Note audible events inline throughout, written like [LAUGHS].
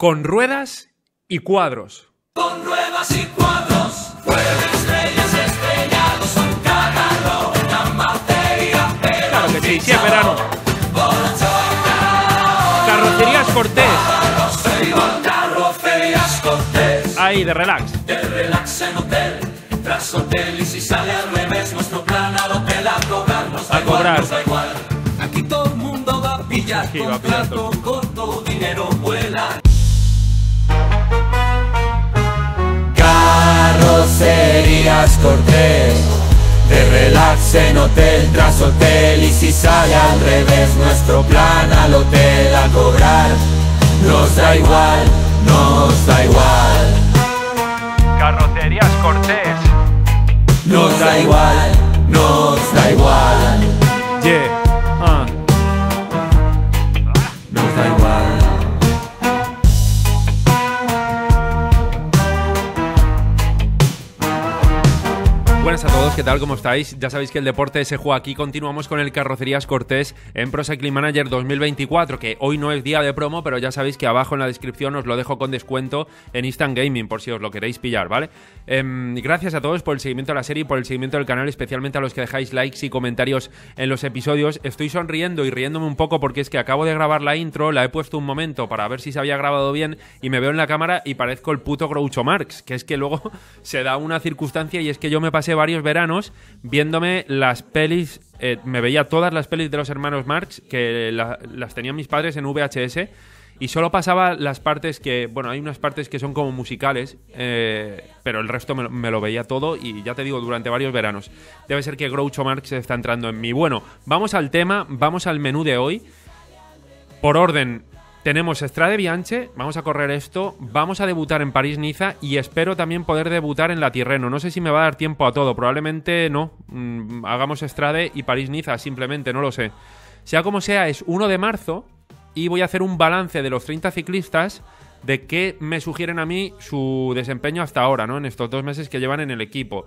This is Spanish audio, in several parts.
Con ruedas y cuadros. Con ruedas y cuadros. estrellas estrellados son cagarro, una materia Claro que sí, sí es verano. Carrocerías e Cortés. Ahí, de relax. De relax en hotel. Tras hotel y si sale al revés nuestro plan al hotel a cobrar. Nos da igual, Aquí todo el mundo va a pillar. Aquí va a pillar Con todo dinero vuela. Carrocerías Cortés De relax en hotel tras hotel y si sale al revés Nuestro plan al hotel a cobrar Nos da igual, nos da igual Carrocerías Cortés Nos da igual, nos da igual Yeah Buenas a todos, ¿qué tal? ¿Cómo estáis? Ya sabéis que el deporte se juega aquí. Continuamos con el Carrocerías Cortés en Pro Cycling Manager 2024, que hoy no es día de promo, pero ya sabéis que abajo en la descripción os lo dejo con descuento en Instant Gaming, por si os lo queréis pillar, ¿vale? Em, gracias a todos por el seguimiento de la serie y por el seguimiento del canal, especialmente a los que dejáis likes y comentarios en los episodios. Estoy sonriendo y riéndome un poco porque es que acabo de grabar la intro, la he puesto un momento para ver si se había grabado bien y me veo en la cámara y parezco el puto Groucho Marx, que es que luego [LAUGHS] se da una circunstancia y es que yo me pasé varios veranos viéndome las pelis, eh, me veía todas las pelis de los hermanos Marx, que las tenían mis padres en VHS, y solo pasaba las partes que, bueno, hay unas partes que son como musicales, eh, pero el resto me, me, lo veía todo y ya te digo, durante varios veranos. Debe ser que Groucho Marx está entrando en mí. Bueno, vamos al tema, vamos al menú de hoy. Por orden tenemos Estrade Bianche, vamos a correr esto, vamos a debutar en París-Niza y espero también poder debutar en la Tirreno. No sé si me va a dar tiempo a todo, probablemente no. Mm, hagamos Estrade y París-Niza, simplemente, no lo sé. Sea como sea, es 1 de marzo y voy a hacer un balance de los 30 ciclistas de qué me sugieren a mí su desempeño hasta ahora, ¿no? En estos dos meses que llevan en el equipo.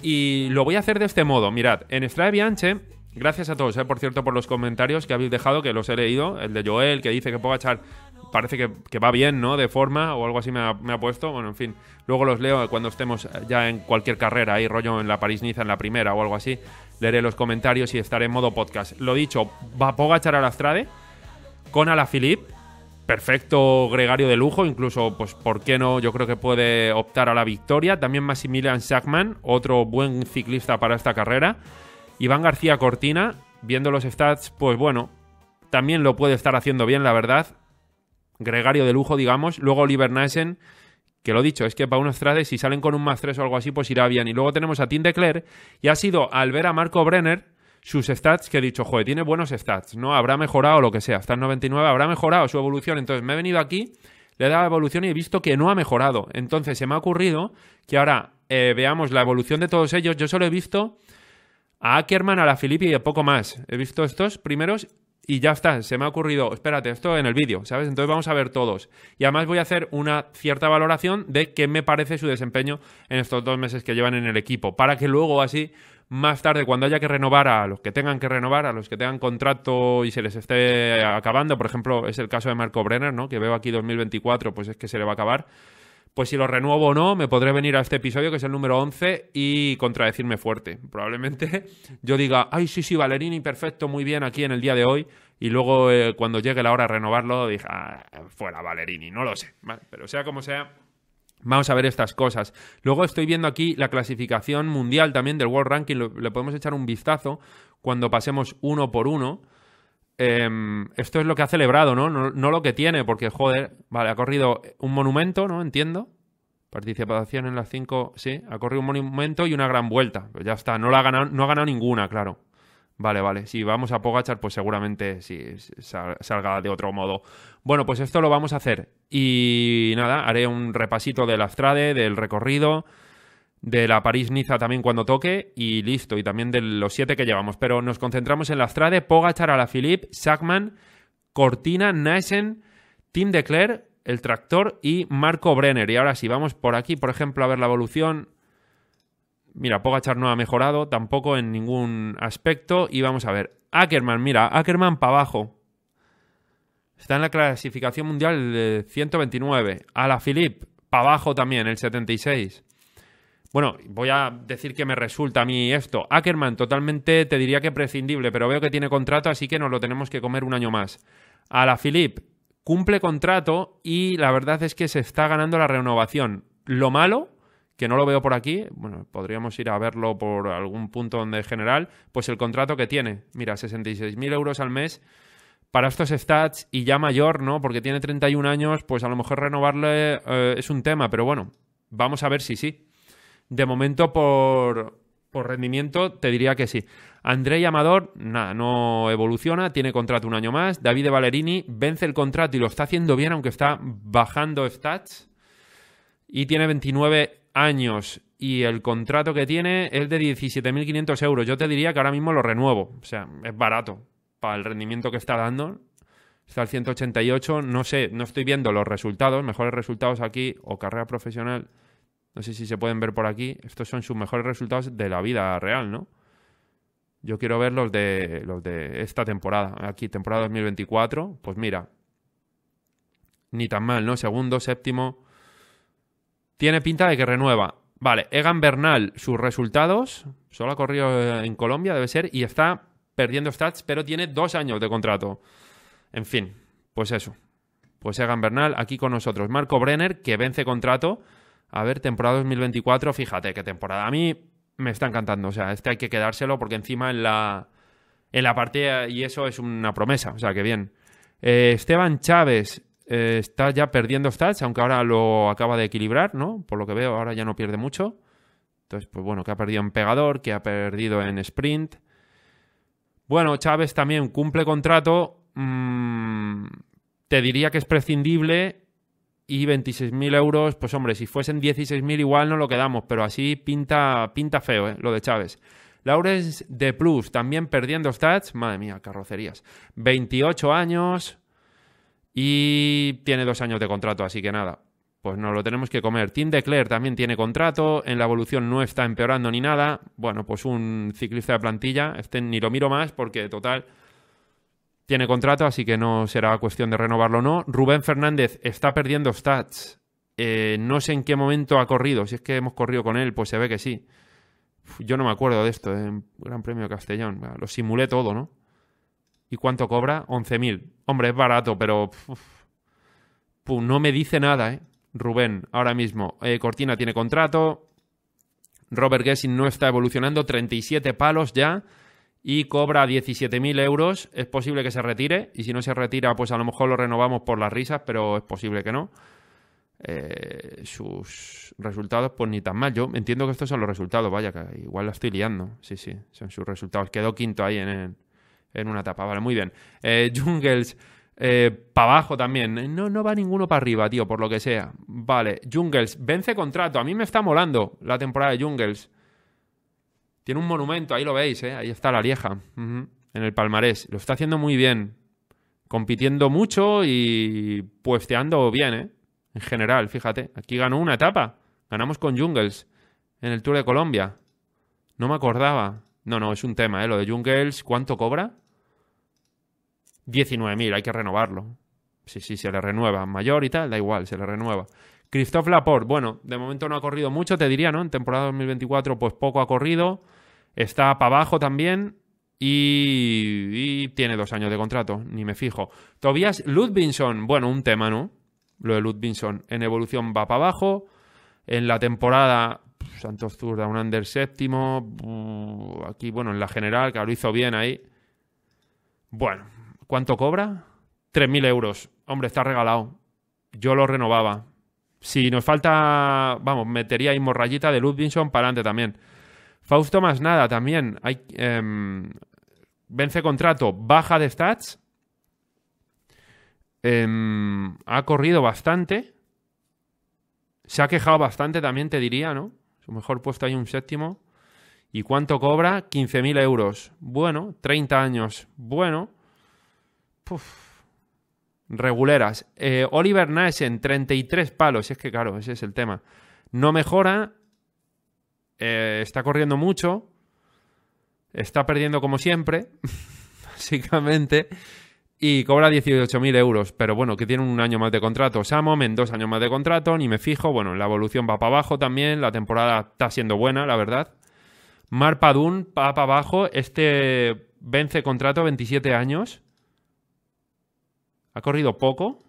Y lo voy a hacer de este modo. Mirad, en Estrade Bianche Gracias a todos, eh, por cierto, por los comentarios que habéis dejado, que los he leído. El de Joel, que dice que Pogachar parece que, va bien, ¿no? De forma o algo así me ha, puesto. Bueno, en fin, luego los leo eh, cuando estemos eh, ya en cualquier carrera, ahí rollo en la París-Niza, en la primera o algo así. Leeré los comentarios y estaré en modo podcast. Lo dicho, va Pogachar a la Strade con Alaphilippe. Perfecto gregario de lujo, incluso, pues, ¿por qué no? Yo creo que puede optar a la victoria. También Maximilian Schachmann otro buen ciclista para esta carrera. Iván García Cortina, viendo los stats, pues bueno, también lo puede estar haciendo bien, la verdad. Gregario de lujo, digamos. Luego Oliver Nassen, que lo dicho, es que para unos trades, si salen con un más 3 o algo así, pues irá bien. Y luego tenemos a Tim Declare. y ha sido al ver a Marco Brenner sus stats, que he dicho, joder, tiene buenos stats, ¿no? Habrá mejorado lo que sea, en 99, habrá mejorado su evolución. Entonces me he venido aquí, le he dado evolución y he visto que no ha mejorado. Entonces se me ha ocurrido que ahora eh, veamos la evolución de todos ellos. Yo solo he visto a Ackerman, a la Filippi y a poco más. He visto estos primeros y ya está, se me ha ocurrido, espérate, esto en el vídeo, ¿sabes? Entonces vamos a ver todos. Y además voy a hacer una cierta valoración de qué me parece su desempeño en estos dos meses que llevan en el equipo, para que luego así, más tarde, cuando haya que renovar a los que tengan que renovar, a los que tengan contrato y se les esté acabando, por ejemplo, es el caso de Marco Brenner, ¿no? Que veo aquí 2024, pues es que se le va a acabar pues si lo renuevo o no, me podré venir a este episodio, que es el número 11, y contradecirme fuerte. Probablemente [LAUGHS] yo diga, ay, sí, sí, Valerini, perfecto, muy bien aquí en el día de hoy. Y luego, eh, cuando llegue la hora de renovarlo, dije, ah, fuera Valerini, no lo sé. pero sea como sea, Vamos a ver estas cosas. Luego estoy viendo aquí la clasificación mundial también del World Ranking. Le podemos echar un vistazo cuando pasemos uno por uno. Em, esto es lo que ha celebrado, ¿no? ¿no? lo que tiene, porque, joder, vale, ha corrido un monumento, ¿no? Entiendo. Participación en las cinco, sí, ha corrido un monumento y una gran vuelta. Pero pues ya está, no, la ha, ganado, no ha ganado ninguna, claro. Vale, vale. Si vamos a Pogachar, pues seguramente salga de otro modo. Bueno, pues esto lo vamos a hacer. Y nada, haré un repasito del Astrade, del recorrido, de la París-Niza también cuando toque y listo, y también de los siete que llevamos. Pero nos concentramos en la Strade, Pogachar, Alaphilippe, Sackman, Cortina, Naisen, Tim Declerc, el Tractor y Marco Brenner. Y ahora si vamos por aquí, por ejemplo, a ver la evolución. Mira, Pogachar no ha mejorado tampoco en ningún aspecto. Y vamos a ver, Ackerman, mira, Ackerman para abajo. Está en la clasificación mundial de 129. Alaphilippe, para abajo también, el 76. Bueno, voy a decir que me resulta a mí esto. Ackerman, totalmente te diría que prescindible, pero veo que tiene contrato, así que nos lo tenemos que comer un año más. A la Philip, cumple contrato y la verdad es que se está ganando la renovación. Lo malo, que no lo veo por aquí, bueno, podríamos ir a verlo por algún punto donde general, pues el contrato que tiene. Mira, 66.000 euros al mes para estos stats y ya mayor, ¿no? Porque tiene 31 años, pues a lo mejor renovarle eh, es un tema, pero bueno, vamos a ver si sí. De momento, por, rendimiento, te diría que sí. André Amador, nada, no evoluciona, tiene contrato un año más. David Valerini vence el contrato y lo está haciendo bien, aunque está bajando stats. Y tiene 29 años. Y el contrato que tiene es de 17.500 euros. Yo te diría que ahora mismo lo renuevo. O sea, es barato para el rendimiento que está dando. Está al 188. No sé, no estoy viendo los resultados. Mejores resultados aquí o carrera profesional no sé si se pueden ver por aquí. Estos son sus mejores resultados de la vida real, ¿no? Yo quiero ver los de, los de esta temporada. Aquí, temporada 2024. Pues mira, ni tan mal, ¿no? Segundo, séptimo. Tiene pinta de que renueva. Vale, Egan Bernal, sus resultados. Solo ha corrido en Colombia, debe ser. Y está perdiendo stats, pero tiene dos años de contrato. En fin, pues eso. Pues Egan Bernal aquí con nosotros. Marco Brenner, que vence contrato a ver, temporada 2024, fíjate qué temporada. A mí me está encantando. O sea, este hay que quedárselo porque encima en la, en la partida y eso es una promesa. O sea, que bien. Eh, Esteban Chávez eh, está ya perdiendo stats, aunque ahora lo acaba de equilibrar, ¿no? Por lo que veo, ahora ya no pierde mucho. Entonces, pues bueno, que ha perdido en pegador, que ha perdido en sprint. Bueno, Chávez también cumple contrato. Mm, te diría que es prescindible y 26.000 euros, pues hombre, si fuesen 16.000 igual no lo quedamos, pero así pinta, pinta feo ¿eh? lo de Chávez. Laurens de Plus, también perdiendo stats, madre mía, carrocerías. 28 años y tiene dos años de contrato, así que nada, pues nos lo tenemos que comer. Tim Decler también tiene contrato, en la evolución no está empeorando ni nada. Bueno, pues un ciclista de plantilla, este ni lo miro más porque total tiene contrato, así que no será cuestión de renovarlo o no. Rubén Fernández está perdiendo stats. Eh, no sé en qué momento ha corrido. Si es que hemos corrido con él, pues se ve que sí. yo no me acuerdo de esto, en eh. Gran Premio Castellón. Lo simulé todo, ¿no? ¿Y cuánto cobra? 11.000. Hombre, es barato, pero... no me dice nada, ¿eh? Rubén, ahora mismo. Eh, Cortina tiene contrato. Robert Gessing no está evolucionando. 37 palos ya y cobra 17.000 euros, es posible que se retire y si no se retira, pues a lo mejor lo renovamos por las risas, pero es posible que no. Eh, sus resultados, pues ni tan mal. Yo entiendo que estos son los resultados, vaya, que igual lo estoy liando. Sí, sí, son sus resultados. Quedó quinto ahí en, una etapa, vale, muy bien. Eh, Jungles, eh, para abajo también. No, no va ninguno para arriba, tío, por lo que sea. Vale, Jungles, vence contrato. A mí me está molando la temporada de Jungles. Tiene un monumento, ahí lo veis, ¿eh? ahí está la Lieja, en el palmarés. Lo está haciendo muy bien, compitiendo mucho y puesteando bien, ¿eh? en general, fíjate. Aquí ganó una etapa, ganamos con Jungles en el Tour de Colombia. No me acordaba. No, no, es un tema, ¿eh? Lo de Jungles, ¿cuánto cobra? 19.000, hay que renovarlo. Sí, sí, se le renueva. Mayor y tal, da igual, se le renueva. Christophe Laporte, bueno, de momento no ha corrido mucho, te diría, ¿no? En temporada 2024, pues poco ha corrido. Está para abajo también y, tiene dos años de contrato, ni me fijo. Tobias Ludvinson, bueno, un tema, ¿no? Lo de Ludvinson. En evolución va para abajo. En la temporada, Santos Zurda, un under séptimo. Aquí, bueno, en la general, que lo hizo bien ahí. Bueno, ¿cuánto cobra? 3.000 euros. Hombre, está regalado. Yo lo renovaba. Si nos falta, vamos, metería ahí morrayita de Ludvinson para adelante también. Fausto más nada también. Hay, em, vence contrato, baja de stats. Em, ha corrido bastante. Se ha quejado bastante también, te diría, ¿no? Su mejor puesto hay un séptimo. ¿Y cuánto cobra? 15.000 euros. Bueno, 30 años. Bueno. Puf. Reguleras. Eh, Oliver en 33 palos. Es que claro, ese es el tema. No mejora. Eh, está corriendo mucho, está perdiendo como siempre, [LAUGHS] básicamente, y cobra 18.000 euros. Pero bueno, que tiene un año más de contrato. Samom en dos años más de contrato, ni me fijo. Bueno, la evolución va para abajo también, la temporada está siendo buena, la verdad. Mar va para abajo, este vence contrato 27 años. Ha corrido poco,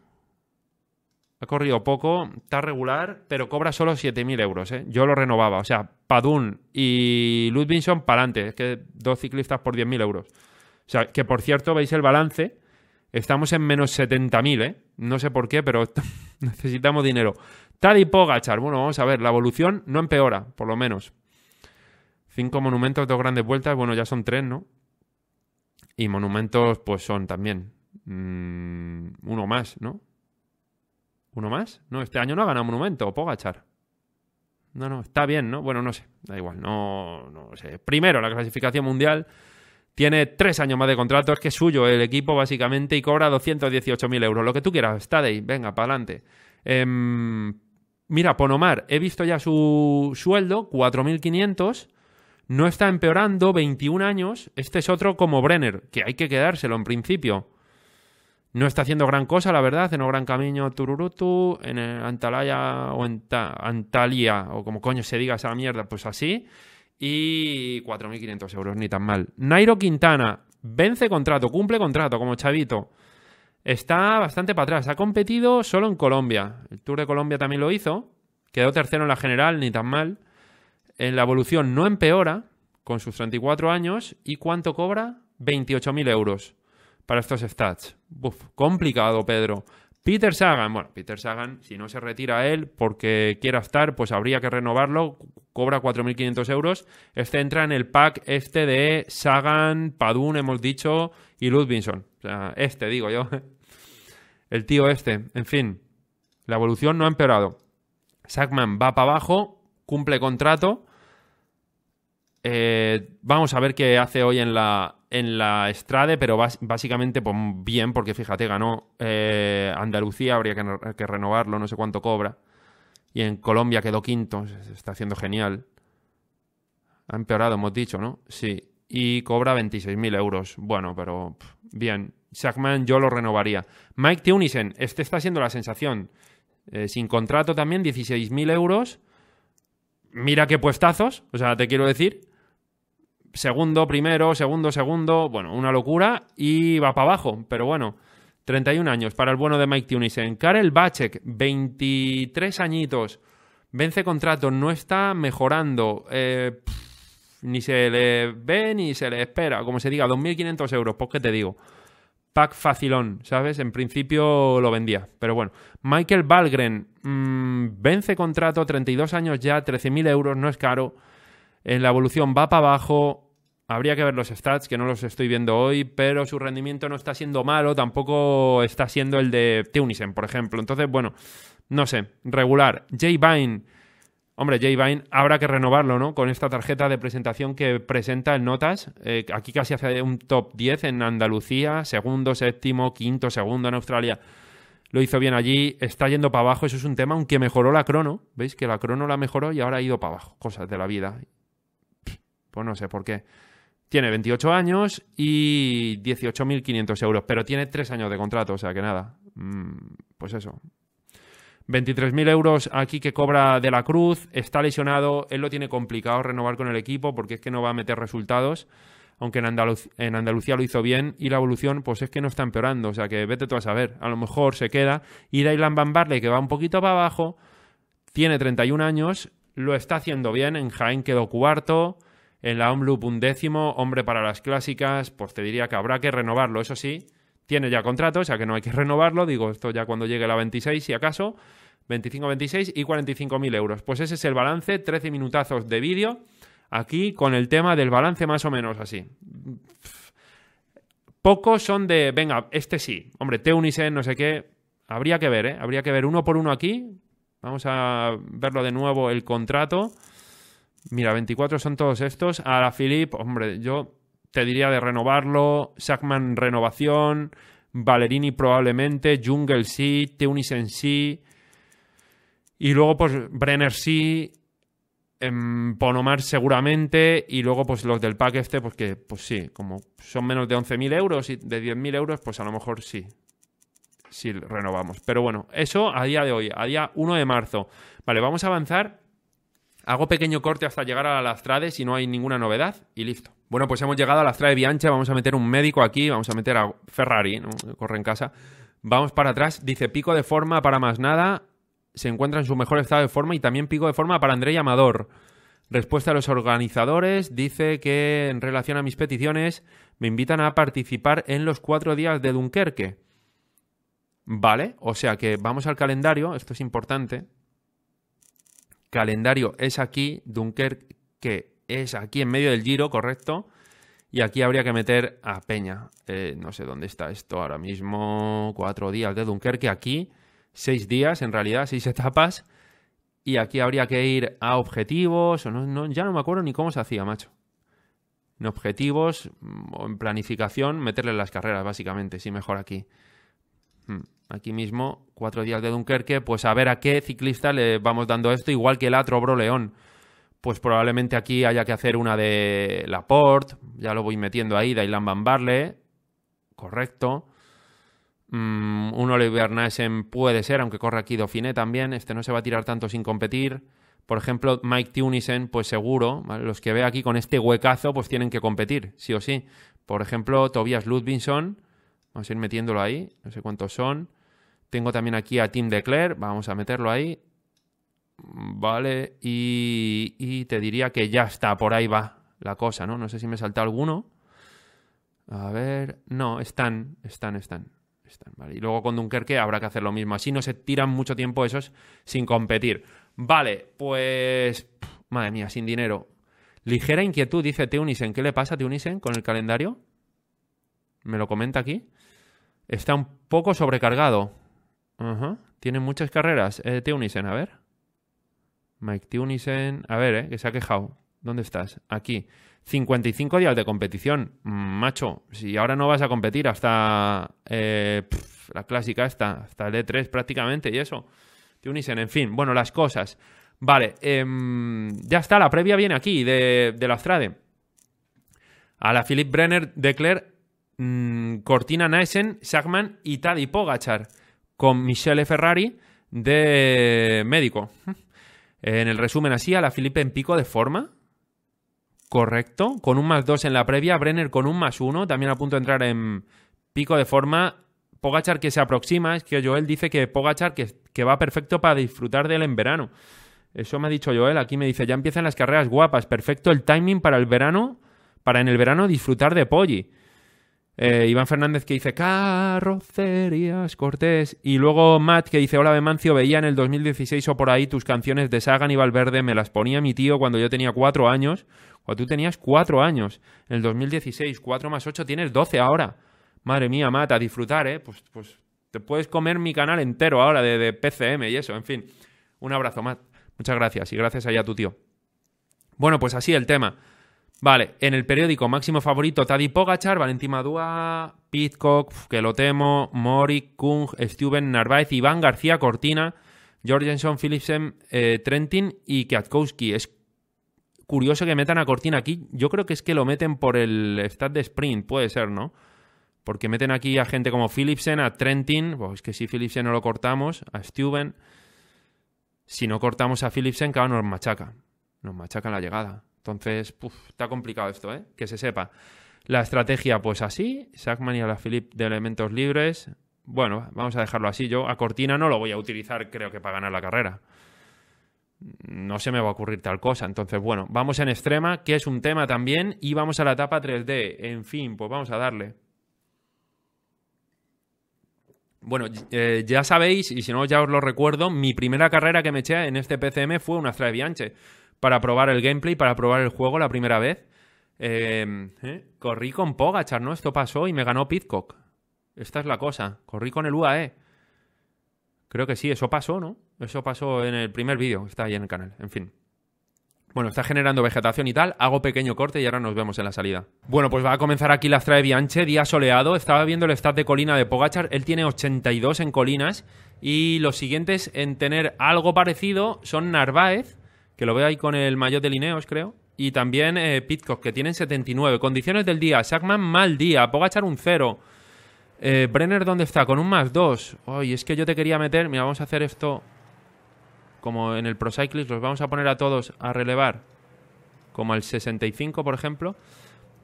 corrido poco, está regular, pero cobra solo 7.000 euros. ¿eh? Yo lo renovaba. O sea, Padun y Vinson para adelante. Es que dos ciclistas por 10.000 euros. O sea, que por cierto, veis el balance. Estamos en menos 70.000, ¿eh? No sé por qué, pero [LAUGHS] necesitamos dinero. Taddy Pogachar. Bueno, vamos a ver. La evolución no empeora, por lo menos. Cinco monumentos, dos grandes vueltas. Bueno, ya son tres, ¿no? Y monumentos, pues son también. Mm, uno más, ¿no? ¿Uno más? No, este año no ha ganado monumento, Pogachar. No, no, está bien, ¿no? Bueno, no sé, da igual, no, no sé. Primero, la clasificación mundial tiene tres años más de contrato, es que es suyo el equipo básicamente y cobra 218.000 euros, lo que tú quieras, está de ahí, venga, para adelante. Em, mira, Ponomar, he visto ya su sueldo, 4.500, no está empeorando, 21 años, este es otro como Brenner, que hay que quedárselo en principio. No está haciendo gran cosa, la verdad, en el Gran Camino Tururutu, en el Antalaya o en Antalya, o como coño se diga esa mierda, pues así. Y 4.500 euros, ni tan mal. Nairo Quintana vence contrato, cumple contrato como chavito. Está bastante para atrás, ha competido solo en Colombia. El Tour de Colombia también lo hizo, quedó tercero en la general, ni tan mal. En la evolución no empeora, con sus 34 años. ¿Y cuánto cobra? 28.000 euros para estos stats. complicado, Pedro. Peter Sagan, bueno, Peter Sagan, si no se retira él porque quiera estar, pues habría que renovarlo, cobra 4.500 euros. Este entra en el pack este de Sagan, Padun, hemos dicho, y Ludvinson. O sea, este, digo yo. [LAUGHS] El tío este, en fin, la evolución no ha empeorado. Sackman va para abajo, cumple contrato. Eh, vamos a ver qué hace hoy en la, en la estrada pero básicamente pues, bien, porque fíjate, ganó eh, Andalucía, habría que, renovarlo, no sé cuánto cobra. Y en Colombia quedó quinto, se está haciendo genial. Ha empeorado, hemos dicho, ¿no? Sí. Y cobra 26.000 euros. Bueno, pero bien. Sackman yo lo renovaría. Mike Tunisen, este está siendo la sensación. Eh, sin contrato también, 16.000 euros. Mira qué puestazos, o sea, te quiero decir segundo, primero, segundo, segundo, bueno, una locura y va para abajo, pero bueno. 31 años para el bueno de Mike Tunisen. Karel Bacek, 23 añitos. Vence contrato, no está mejorando. Eh, ni se le ve ni se le espera. Como se diga, 2.500 euros, pues qué te digo. Pack facilón, ¿sabes? En principio lo vendía, pero bueno. Michael Valgren, mm, vence contrato, 32 años ya, 13.000 euros, no es caro. En la evolución va para abajo, Habría que ver los stats, que no los estoy viendo hoy, pero su rendimiento no está siendo malo, tampoco está siendo el de Tunisen, por ejemplo. Entonces, bueno, no sé, regular. J Vine, hombre, J Vine habrá que renovarlo, ¿no? Con esta tarjeta de presentación que presenta en Notas. Eh, aquí casi hace un top 10 en Andalucía, segundo, séptimo, quinto, segundo en Australia. Lo hizo bien allí, está yendo para abajo, eso es un tema, aunque mejoró la crono. ¿Veis que la crono la mejoró y ahora ha ido para abajo? Cosas de la vida. Pues no sé por qué. Tiene 28 años y 18.500 euros, pero tiene 3 años de contrato, o sea que nada. Mm, pues eso. 23.000 euros aquí que cobra De la Cruz, está lesionado, él lo tiene complicado renovar con el equipo porque es que no va a meter resultados, aunque en, Andalucía lo hizo bien y la evolución pues es que no está empeorando, o sea que vete tú a saber, a lo mejor se queda. Y Dailan Van Barley que va un poquito para abajo, tiene 31 años, lo está haciendo bien, en Jaén quedó cuarto, en la Omloop décimo, hombre para las clásicas, pues te diría que habrá que renovarlo, eso sí, tiene ya contrato, o sea que no hay que renovarlo, digo esto ya cuando llegue la 26 si acaso, 25, 26 y 45.000 euros. Pues ese es el balance, 13 minutazos de vídeo, aquí con el tema del balance más o menos así. Pocos son de, venga, este sí, hombre, Teunisen, no sé qué, habría que ver, ¿eh? Habría que ver uno por uno aquí, vamos a verlo de nuevo el contrato. Mira, 24 son todos estos. A la Philip, hombre, yo te diría de renovarlo. Sackman, renovación. Valerini, probablemente. Jungle, sí. en sí. Y luego, pues, Brenner, sí. En em, Ponomar seguramente y luego pues los del pack este pues que pues sí, como son menos de 11.000 euros y de 10.000 euros pues a lo mejor sí, sí renovamos. Pero bueno, eso a día de hoy, a día 1 de marzo. Vale, vamos a avanzar Hago pequeño corte hasta llegar a la trades si no hay ninguna novedad y listo. Bueno, pues hemos llegado a la trades Biancha, vamos a meter un médico aquí, vamos a meter a Ferrari, corre en casa. Vamos para atrás, dice pico de forma para más nada, se encuentra en su mejor estado de forma y también pico de forma para André Amador. Respuesta a los organizadores, dice que en relación a mis peticiones me invitan a participar en los cuatro días de Dunkerque. Vale, o sea que vamos al calendario, esto es importante, calendario es aquí, Dunkerque es aquí en medio del giro, correcto. Y aquí habría que meter a Peña. Eh, no sé dónde está esto ahora mismo. Cuatro días de Dunkerque aquí. Seis días, en realidad, seis [LAUGHS] etapas. Y aquí habría que ir a objetivos. O no, no, ya no me acuerdo ni cómo se hacía, macho. En objetivos mm, o en planificación, meterle las carreras, básicamente. Sí, mejor aquí. Mm. Aquí mismo, cuatro días de Dunkerque, pues a ver a qué ciclista le vamos dando esto, igual que el otro León. Pues probablemente aquí haya que hacer una de Laporte, ya lo voy metiendo ahí, Dailan Van Barle, correcto. Mm, un Oliver Naesen puede ser, aunque corre aquí Dauphiné también, este no se va a tirar tanto sin competir. Por ejemplo, Mike Tunisen, pues seguro, los que ve aquí con este huecazo, pues tienen que competir, sí o sí. Por ejemplo, Tobias Ludvinson, Vamos a ir metiéndolo ahí, no sé cuántos son. Tengo también aquí a Tim Declare, vamos a meterlo ahí. Vale, y, te diría que ya está, por ahí va la cosa, ¿no? No sé si me salta alguno. A ver, no, están, están, están. están vale. Y luego con Dunkerque habrá que hacer lo mismo. Así no se tiran mucho tiempo esos sin competir. Vale, pues. madre mía, sin dinero. Ligera inquietud, dice Teunisen. ¿Qué le pasa a Teunisen con el calendario? Me lo comenta aquí. Está un poco sobrecargado. Tiene muchas carreras. Eh, a ver. Mike Tunisen. A ver, eh, que se ha quejado. ¿Dónde estás? Aquí. 55 días de competición. Macho, si ahora no vas a competir hasta eh, la clásica esta, hasta el E3 prácticamente y eso. Teunissen, en fin. Bueno, las cosas. Vale, em, ya está, la previa viene aquí de, la Strade. A la Philip Brenner de Claire Mm, Cortina Naesen, Sagman y Tadi Pogachar, con Michele Ferrari de médico. En el resumen, así, a la Felipe en pico de forma. Correcto. Con un más dos en la previa. Brenner con un más uno También a punto de entrar en pico de forma. Pogachar que se aproxima. Es que Joel dice que Pogachar que, que va perfecto para disfrutar de él en verano. Eso me ha dicho Joel. Aquí me dice, ya empiezan las carreras guapas. Perfecto el timing para el verano. Para en el verano disfrutar de Polly. Eh, Iván Fernández que dice Carrocerías Cortés. Y luego Matt que dice: Hola mancio veía en el 2016 o por ahí tus canciones de Sagan y Valverde. Me las ponía mi tío cuando yo tenía cuatro años. Cuando tú tenías cuatro años. En el 2016, 4 más 8, tienes 12 ahora. Madre mía, Matt, a disfrutar, ¿eh? Pues, pues te puedes comer mi canal entero ahora de, PCM y eso. En fin, un abrazo, Matt. Muchas gracias y gracias allá a tu tío. Bueno, pues así el tema. Vale, en el periódico máximo favorito, Taddy Pogachar, Valentín Madúa, Pitcock, que lo temo, Mori, Kung, Steven Narváez, Iván García Cortina, Jorgensen, Philipsen, eh, Trentin y Kiatkowski. Es curioso que metan a Cortina aquí. Yo creo que es que lo meten por el stat de sprint, puede ser, ¿no? Porque meten aquí a gente como Philipsen, a Trentin, pues es que si Philipsen no lo cortamos, a Steven. Si no cortamos a Philipsen, claro, nos machaca. Nos machaca la llegada. Entonces, está complicado esto, ¿eh? Que se sepa. La estrategia, pues así. Sackman y a la Philip de elementos libres. Bueno, vamos a dejarlo así. Yo a Cortina no lo voy a utilizar, creo que para ganar la carrera. No se me va a ocurrir tal cosa. Entonces, bueno, vamos en extrema, que es un tema también. Y vamos a la etapa 3D. En fin, pues vamos a darle. Bueno, eh, ya sabéis, y si no, ya os lo recuerdo, mi primera carrera que me eché en este PCM fue una Strade Bianche para probar el gameplay, para probar el juego la primera vez. Em, ¿Eh? Corrí con Pogachar, ¿no? Esto pasó y me ganó Pitcock. Esta es la cosa. Corrí con el UAE. Creo que sí, eso pasó, ¿no? Eso pasó en el primer vídeo, está ahí en el canal, en fin. Bueno, está generando vegetación y tal, hago pequeño corte y ahora nos vemos en la salida. Bueno, pues va a comenzar aquí la Astra de Bianche, día soleado, estaba viendo el stat de colina de Pogachar, él tiene 82 en colinas y los siguientes en tener algo parecido son Narváez, que lo veo ahí con el mayor de Lineos, creo. Y también Pitcox, eh, Pitcock, que tienen 79. Condiciones del día. Sackman, mal día. echar un cero eh, Brenner, ¿dónde está? Con un más 2. Ay, es que yo te quería meter. Mira, vamos a hacer esto como en el Pro Los vamos a poner a todos a relevar. Como al 65, por ejemplo.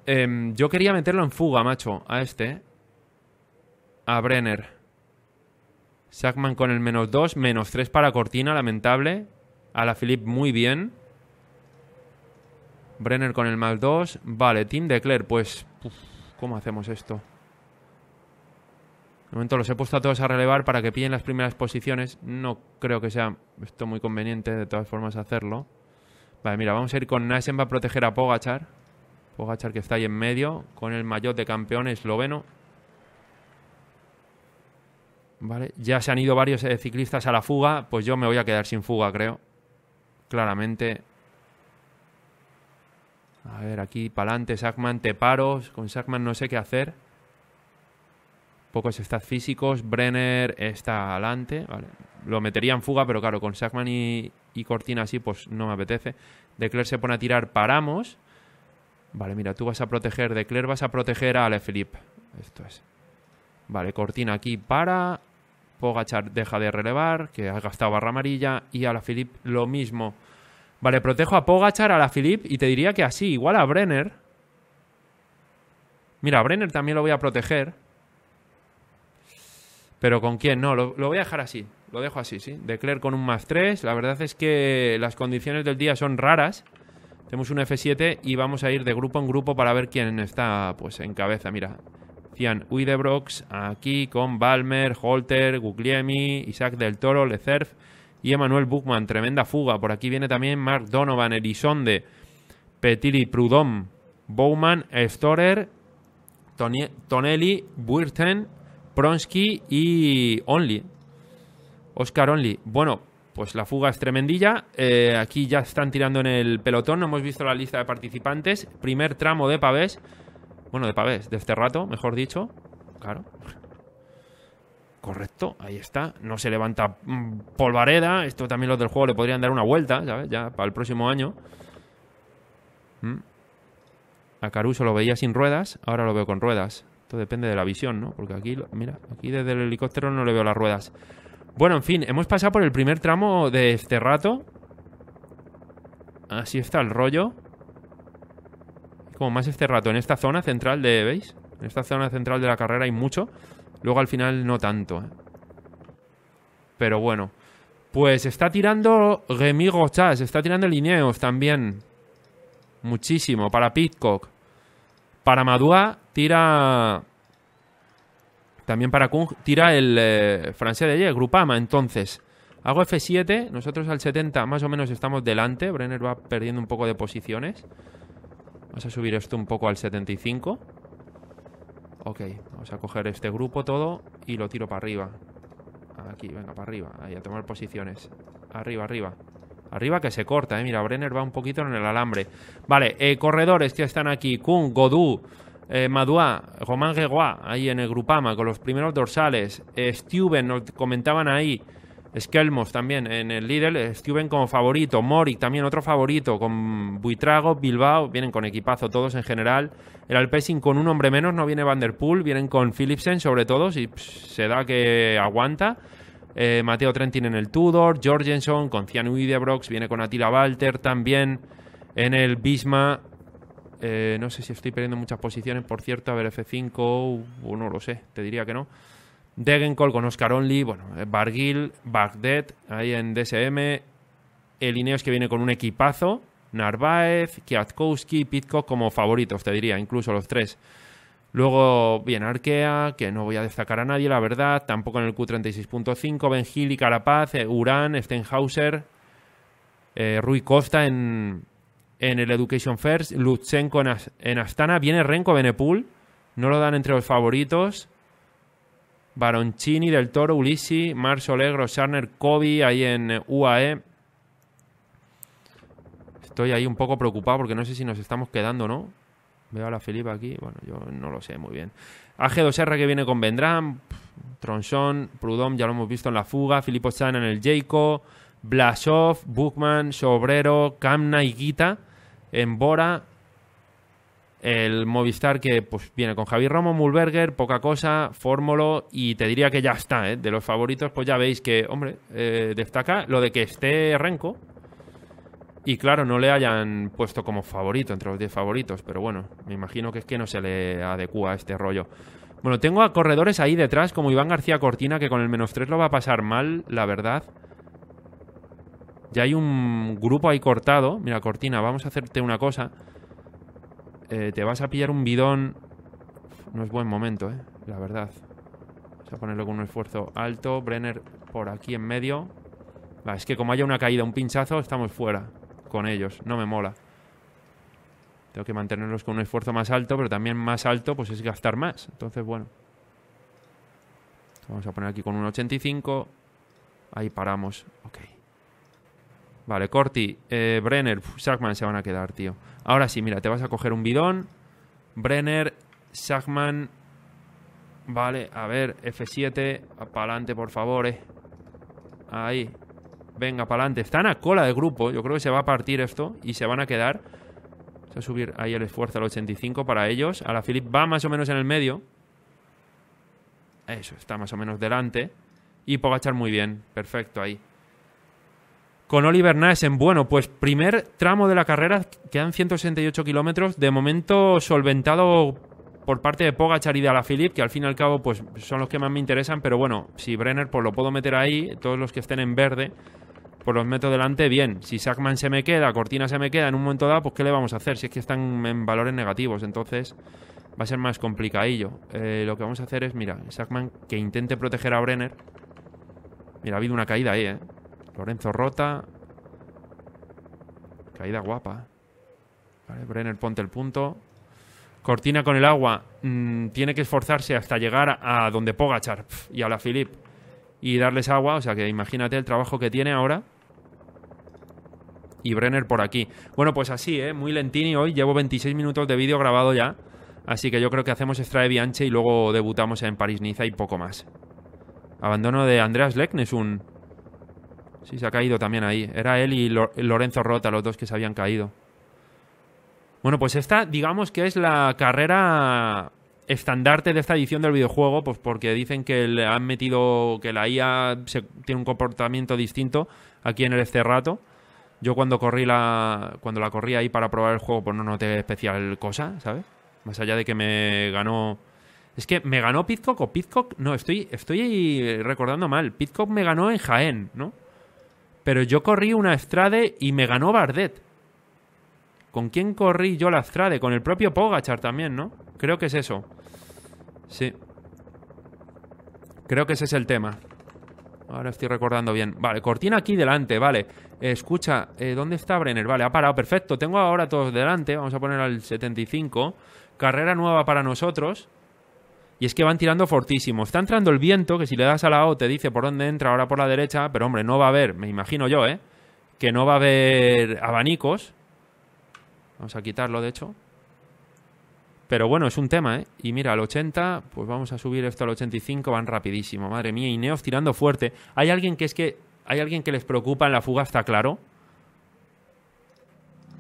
Em, yo quería meterlo en fuga, macho. A este. A Brenner. Sackman con el menos 2. Menos 3 para Cortina, lamentable. A la Philip muy bien. Brenner con el mal 2. Vale, Team de Claire, pues... ¿Cómo hacemos esto? De momento los he puesto a todos a relevar para que pillen las primeras posiciones. No creo que sea esto muy conveniente, de todas formas, hacerlo. Vale, mira, vamos a ir con Nasen va a proteger a Pogachar. Pogachar que está ahí en medio, con el maillot de campeón esloveno. Vale, ya se han ido varios eh, ciclistas a la fuga, pues yo me voy a quedar sin fuga, creo claramente. A ver, aquí para adelante, Sackman, te paro. Con Sackman no sé qué hacer. Pocos stats físicos. Brenner está adelante. Lo metería en fuga, pero claro, con Sackman y, Cortina así, pues no me apetece. Declare se pone a tirar, paramos. Vale, mira, tú vas a proteger, Declare, vas a proteger a Aleph Esto es. Vale, Cortina aquí para. Pogachar deja de relevar, que ha gastado barra amarilla, y a la Filip lo mismo. Vale, protejo a Pogachar, a la Filip, y te diría que así, igual a Brenner. Mira, a Brenner también lo voy a proteger. Pero ¿con quién? No, lo, voy a dejar así. Lo dejo así, ¿sí? Declare con un más 3. La verdad es que las condiciones del día son raras. Tenemos un F7 y vamos a ir de grupo en grupo para ver quién está pues en cabeza. Mira, Cian Uidebrox, aquí con Balmer, Holter, Guglielmi, Isaac del Toro, Lecerf y Emanuel Buchmann. Tremenda fuga. Por aquí viene también Mark Donovan, Elisonde, Petiri Prudhomme, Bowman, Storer, Tonelli, Buirten, Pronsky y Only. Oscar Only. Bueno, pues la fuga es tremendilla. Eh, aquí ya están tirando en el pelotón. No hemos visto la lista de participantes. Primer tramo de pavés. Bueno, de pavés, de este rato, mejor dicho. Claro. Correcto, ahí está. No se levanta mm, polvareda. Esto también los del juego le podrían dar una vuelta, ¿sabes? Ya para el próximo año. Mm. A Caruso lo veía sin ruedas, ahora lo veo con ruedas. Esto depende de la visión, ¿no? Porque aquí, mira, aquí desde el helicóptero no le veo las ruedas. Bueno, en fin, hemos pasado por el primer tramo de este rato. Así está el rollo como más este rato en esta zona central de, ¿veis? En esta zona central de la carrera hay mucho. Luego al final no tanto. ¿eh? Pero bueno. Pues está tirando Gemigo Chas, está tirando Lineos también. Muchísimo. Para Pitcock. Para Madua tira... También para Kung tira el eh, francés de Ye, Grupama entonces. Hago F7, nosotros al 70 más o menos estamos delante, Brenner va perdiendo un poco de posiciones. Vamos a subir esto un poco al 75. Ok, vamos a coger este grupo todo y lo tiro para arriba. Aquí, venga, para arriba. Ahí, a tomar posiciones. Arriba, arriba. Arriba que se corta, eh. Mira, Brenner va un poquito en el alambre. Vale, eh, corredores que están aquí. Kun, Godú, eh, Madua, Román Gueguá, ahí en el Grupama, con los primeros dorsales. Eh, Steven, nos comentaban ahí. Skelmos también en el Lidl, Steuben como favorito, Mori también otro favorito, con Buitrago, Bilbao, vienen con equipazo todos en general. El Alpecin con un hombre menos, no viene Vanderpool, vienen con Philipsen sobre todo, si se da que aguanta. Eh, Mateo Trentin en el Tudor, Jorgensen con Cianu Uidebrox. viene con Attila Walter también en el Bisma. Eh, no sé si estoy perdiendo muchas posiciones, por cierto, a ver F5 o uh, no lo sé, te diría que no. Degenkol con Oscar Only, bueno, eh, Bargil, Bagdet, ahí en DSM, el Ineos que viene con un equipazo, Narváez, Kwiatkowski, Pitko como favoritos, te diría, incluso los tres. Luego bien Arkea, que no voy a destacar a nadie, la verdad, tampoco en el Q36.5, Benjili, Carapaz, eh, Uran, Stenhauser, eh, Rui Costa en, el Education First, Lutsenko en, Astana, viene Renko Benepul, no lo dan entre los favoritos, Baroncini, Del Toro, Ulisi, Marcio Alegro, Sarner, Kobe, ahí en eh, UAE. Estoy ahí un poco preocupado porque no sé si nos estamos quedando, ¿no? Veo a la Filipa aquí, bueno, yo no lo sé muy bien. AG2R que viene con Vendrán, Tronson, Prudhomme, ya lo hemos visto en la fuga, Filippo San en el Jayco, Blasov, Buchmann, Sobrero, Camna y Guita, en Bora, el Movistar que pues, viene con Javier Romo, Mulberger, poca cosa, Fórmulo... y te diría que ya está. ¿eh? De los favoritos, pues ya veis que, hombre, eh, destaca lo de que esté Renko y claro, no le hayan puesto como favorito entre los 10 favoritos, pero bueno, me imagino que es que no se le adecua a este rollo. Bueno, tengo a corredores ahí detrás como Iván García Cortina que con el menos 3 lo va a pasar mal, la verdad. Ya hay un grupo ahí cortado. Mira, Cortina, vamos a hacerte una cosa. Eh, te vas a pillar un bidón. No es buen momento, ¿eh? La verdad. Vamos a ponerlo con un esfuerzo alto. Brenner por aquí en medio. Va, es que como haya una caída, un pinchazo, estamos fuera con ellos. No me mola. Tengo que mantenerlos con un esfuerzo más alto, pero también más alto pues es gastar más. Entonces, bueno. Vamos a poner aquí con un 85. Ahí paramos. Ok. Vale, Corti, eh, Brenner, Sackman se van a quedar, tío. Ahora sí, mira, te vas a coger un bidón. Brenner, Sackman. Vale, a ver, F7. Pa'lante, por favor, eh. Ahí. Venga, pa'lante. Están a cola de grupo. Yo creo que se va a partir esto y se van a quedar. Vamos a subir ahí el esfuerzo al 85 para ellos. A la Philip va más o menos en el medio. Eso, está más o menos delante. Y Pogachar muy bien. Perfecto ahí con Oliver en Bueno, pues primer tramo de la carrera, quedan 168 kilómetros, de momento solventado por parte de Pogachar y de Alaphilippe, que al fin y al cabo pues, son los que más me interesan, pero bueno, si Brenner pues lo puedo meter ahí, todos los que estén en verde, pues los meto delante, bien. Si Sackman se me queda, Cortina se me queda en un momento dado, pues ¿qué le vamos a hacer? Si es que están en valores negativos, entonces va a ser más complicadillo. Eh, lo que vamos a hacer es, mira, Sackman que intente proteger a Brenner. Mira, ha habido una caída ahí, ¿eh? Lorenzo Rota. Caída guapa. Vale, Brenner ponte el punto. Cortina con el agua. Mm, tiene que esforzarse hasta llegar a donde Pogachar y a la Philip. Y darles agua. O sea que imagínate el trabajo que tiene ahora. Y Brenner por aquí. Bueno, pues así, ¿eh? Muy lentini hoy. Llevo 26 minutos de vídeo grabado ya. Así que yo creo que hacemos extra de Bianche y luego debutamos en París-Niza y poco más. Abandono de Andreas es un Sí, se ha caído también ahí. Era él y Lorenzo Rota, los dos que se habían caído. Bueno, pues esta, digamos que es la carrera estandarte de esta edición del videojuego, pues porque dicen que le han metido, que la IA tiene un comportamiento distinto aquí en el este rato. Yo cuando corrí la, cuando la corrí ahí para probar el juego, pues no noté especial cosa, ¿sabes? Más allá de que me ganó es que me ganó Pitcock o Pitcock. No, estoy, estoy recordando mal. Pitcock me ganó en Jaén, ¿no? Pero yo corrí una estrade y me ganó Bardet. ¿Con quién corrí yo la estrade? Con el propio Pogachar también, ¿no? Creo que es eso. Sí. Creo que ese es el tema. Ahora estoy recordando bien. Vale, cortina aquí delante, vale. escucha, eh, ¿dónde está Brenner? Vale, ha parado, perfecto. Tengo ahora todos delante. Vamos a poner al 75. Carrera nueva para nosotros. Y es que van tirando fortísimo. Está entrando el viento, que si le das a la O te dice por dónde entra, ahora por la derecha, pero hombre, no va a haber, me imagino yo, ¿eh? Que no va a haber abanicos. Vamos a quitarlo, de hecho. Pero bueno, es un tema, ¿eh? Y mira, al 80, pues vamos a subir esto al 85, van rapidísimo, madre mía. Ineos tirando fuerte. Hay alguien que es que. Hay alguien que les preocupa en la fuga, está claro.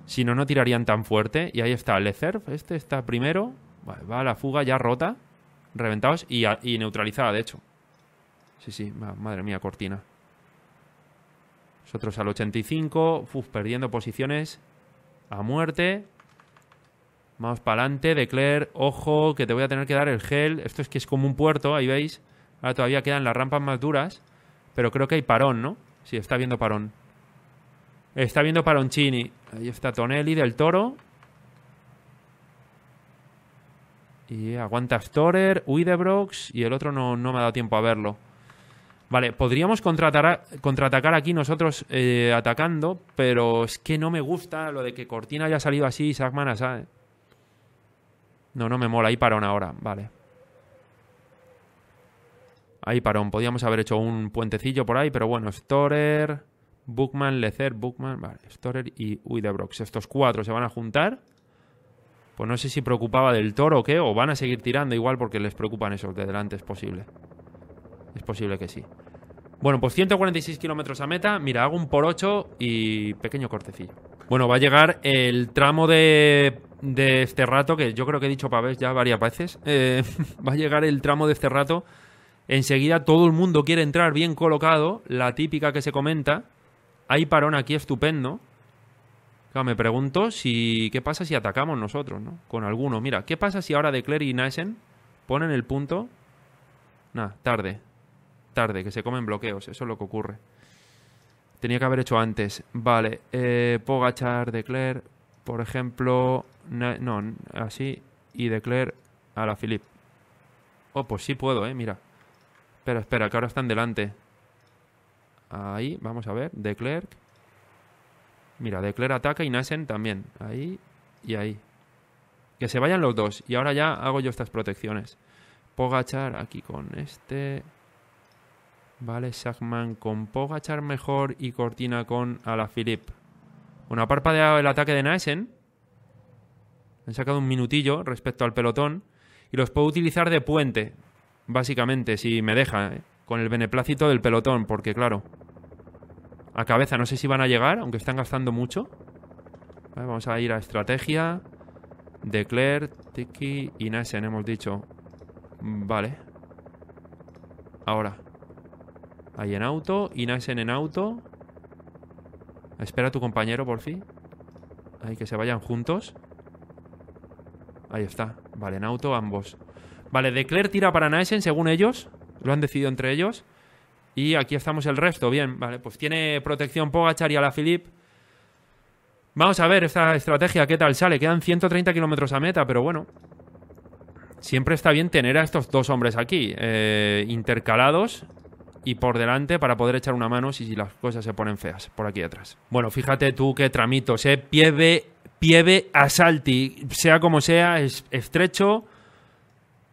Si no, no tirarían tan fuerte. Y ahí está, Lecerf, este está primero. va a la fuga ya rota reventados y, neutralizada, de hecho. Sí, sí, madre mía, cortina. Nosotros al 85, perdiendo posiciones a muerte. Vamos para adelante, Declare, ojo, que te voy a tener que dar el gel. Esto es que es como un puerto, ahí veis. Ahora todavía quedan las rampas más duras, pero creo que hay parón, ¿no? Sí, está viendo parón. Está viendo paroncini. Ahí está Tonelli del Toro. Y aguanta Storer, Widebrox y el otro no, me ha dado tiempo a verlo. Vale, podríamos contratar contraatacar aquí nosotros eh, atacando, pero es que no me gusta lo de que Cortina haya salido así y Sackman eh. No, no me mola. Ahí parón ahora. Vale. Ahí parón. Podríamos haber hecho un puentecillo por ahí, pero bueno, Storer, Bookman, Lecer, Bookman, vale, Storer y Widebrox. Estos cuatro se van a juntar. Pues no sé si preocupaba del toro o qué, o van a seguir tirando igual porque les preocupan esos de delante, es posible. Es posible que sí. Bueno, pues 146 kilómetros a meta, mira, hago un por 8 y pequeño cortecillo. Bueno, va a llegar el tramo de, de este rato, que yo creo que he dicho pavés ya varias veces, eh, [LAUGHS] va a llegar el tramo de este rato. Enseguida todo el mundo quiere entrar bien colocado, la típica que se comenta. Hay parón aquí estupendo, me pregunto si qué pasa si atacamos nosotros, ¿no? Con alguno. Mira, ¿qué pasa si ahora Declare y Naisen ponen el punto? Nada, tarde. Tarde, que se comen bloqueos. Eso es lo que ocurre. Tenía que haber hecho antes. Vale, eh, agachar Declare, por ejemplo. no, así. Y Declare a la Philip. Oh, pues sí puedo, eh, mira. Espera, espera, que ahora están delante. Ahí, vamos a ver. Declerc. Mira, declara ataca y Nasen también. Ahí y ahí. Que se vayan los dos. Y ahora ya hago yo estas protecciones. Pogachar aquí con este. Vale, sagman con Pogachar mejor y Cortina con Alaphilip. Bueno, ha parpadeado el ataque de Nassen. Han sacado un minutillo respecto al pelotón. Y los puedo utilizar de puente, básicamente, si me deja, eh, con el beneplácito del pelotón, porque claro, a cabeza no sé si van a llegar, aunque están gastando mucho. vamos a ir a estrategia. Declare, Tiki y Nasen, hemos dicho. Vale. Ahora. Ahí en auto, y Inasen en auto. Espera a tu compañero, por fin. Ahí que se vayan juntos. Ahí está. Vale, en auto ambos. Vale, Declare tira para Naesen según ellos. Lo han decidido entre ellos. Y aquí estamos el resto. Bien, vale, pues tiene protección Pogachar y Alaphilippe. Vamos a ver esta estrategia, qué tal sale. Quedan 130 kilómetros a meta, pero bueno. Siempre está bien tener a estos dos hombres aquí, eh, intercalados y por delante para poder echar una mano si, las cosas se ponen feas por aquí atrás. Bueno, fíjate tú qué tramitos ¿eh? Pieve, pieve a Salti, sea como sea, es estrecho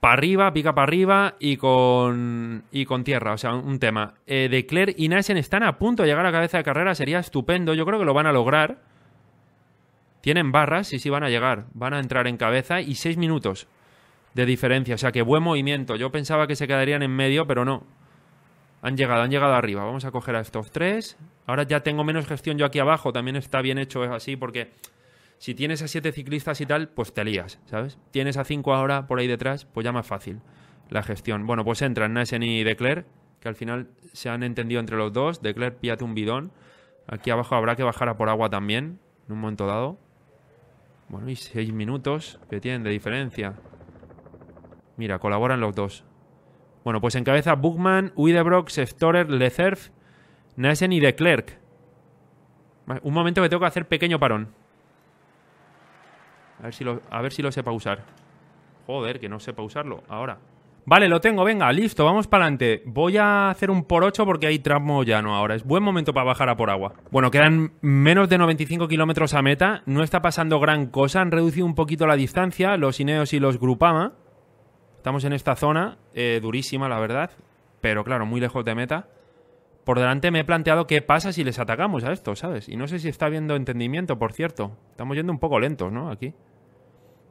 para arriba, pica para arriba y con, y con tierra, o sea, un tema. Eh, de Claire y Nasen están a punto de llegar a cabeza de carrera, sería estupendo, yo creo que lo van a lograr. Tienen barras, y sí, van a llegar, van a entrar en cabeza y seis minutos de diferencia, o sea, que buen movimiento. Yo pensaba que se quedarían en medio, pero no. Han llegado, han llegado arriba. Vamos a coger a estos tres. Ahora ya tengo menos gestión yo aquí abajo, también está bien hecho así porque si tienes a siete ciclistas y tal, pues te lías, ¿sabes? Tienes a cinco ahora por ahí detrás, pues ya más fácil la gestión. Bueno, pues entran Nassen y Declerc, que al final se han entendido entre los dos. Declerc, píate un bidón. Aquí abajo habrá que bajar a por agua también, en un momento dado. Bueno, y seis minutos que tienen de diferencia. Mira, colaboran los dos. Bueno, pues encabeza Bugman, Widebrock, Seftorer, Lecerf, Nassen y Declerc. Un momento que tengo que hacer pequeño parón. A ver si lo, sepa usar. Joder, que no sepa usarlo. Ahora. Vale, lo tengo, venga, listo, vamos para adelante. Voy a hacer un por 8 porque hay tramo llano ahora. Es buen momento para bajar a por agua. Bueno, quedan menos de 95 kilómetros a meta. No está pasando gran cosa. Han reducido un poquito la distancia, los Ineos y los Grupama. Estamos en esta zona, eh, durísima, la verdad. Pero claro, muy lejos de meta. Por delante me he planteado qué pasa si les atacamos a estos, ¿sabes? Y no sé si está habiendo entendimiento, por cierto. Estamos yendo un poco lentos, ¿no? Aquí.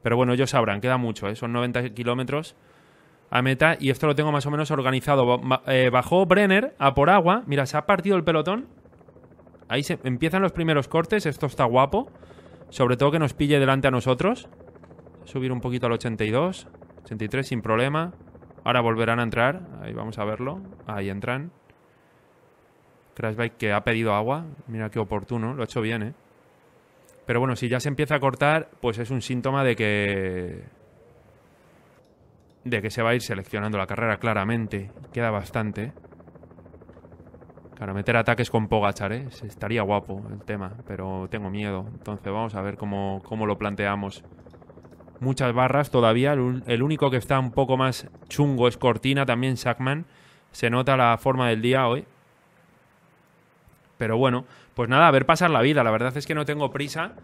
Pero bueno, ellos sabrán, queda mucho, ¿eh? son 90 kilómetros a meta y esto lo tengo más o menos organizado. Eh, bajó Brenner a por agua, mira, se ha partido el pelotón. Ahí se empiezan los primeros cortes, esto está guapo. Sobre todo que nos pille delante a nosotros. Subir un poquito al 82, 83 sin problema. Ahora volverán a entrar, ahí vamos a verlo. Ahí entran. Crashbike que ha pedido agua, mira qué oportuno, lo ha hecho bien, ¿eh? Pero bueno, si ya se empieza a cortar, pues es un síntoma de que. de que se va a ir seleccionando la carrera, claramente. Queda bastante. Claro, meter ataques con Pogachar, ¿eh? Estaría guapo el tema, pero tengo miedo. Entonces vamos a ver cómo, lo planteamos. Muchas barras todavía. El, el único que está un poco más chungo es Cortina, también Sackman. Se nota la forma del día hoy. Pero bueno, pues nada, a ver pasar la vida. La verdad es que no tengo prisa.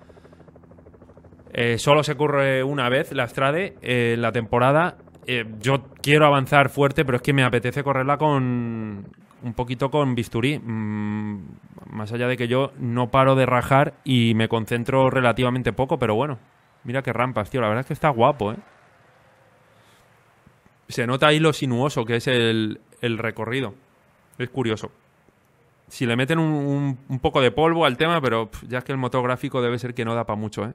Eh, solo se corre una vez la Strade, eh, la temporada. Eh, yo quiero avanzar fuerte, pero es que me apetece correrla con un poquito con bisturí. Mm, más allá de que yo no paro de rajar y me concentro relativamente poco, pero bueno. Mira qué rampas, tío. La verdad es que está guapo, ¿eh? Se nota ahí lo sinuoso que es el recorrido. Es curioso si le meten un, poco de polvo al tema, pero ya es que el motor gráfico debe ser que no da para mucho, ¿eh?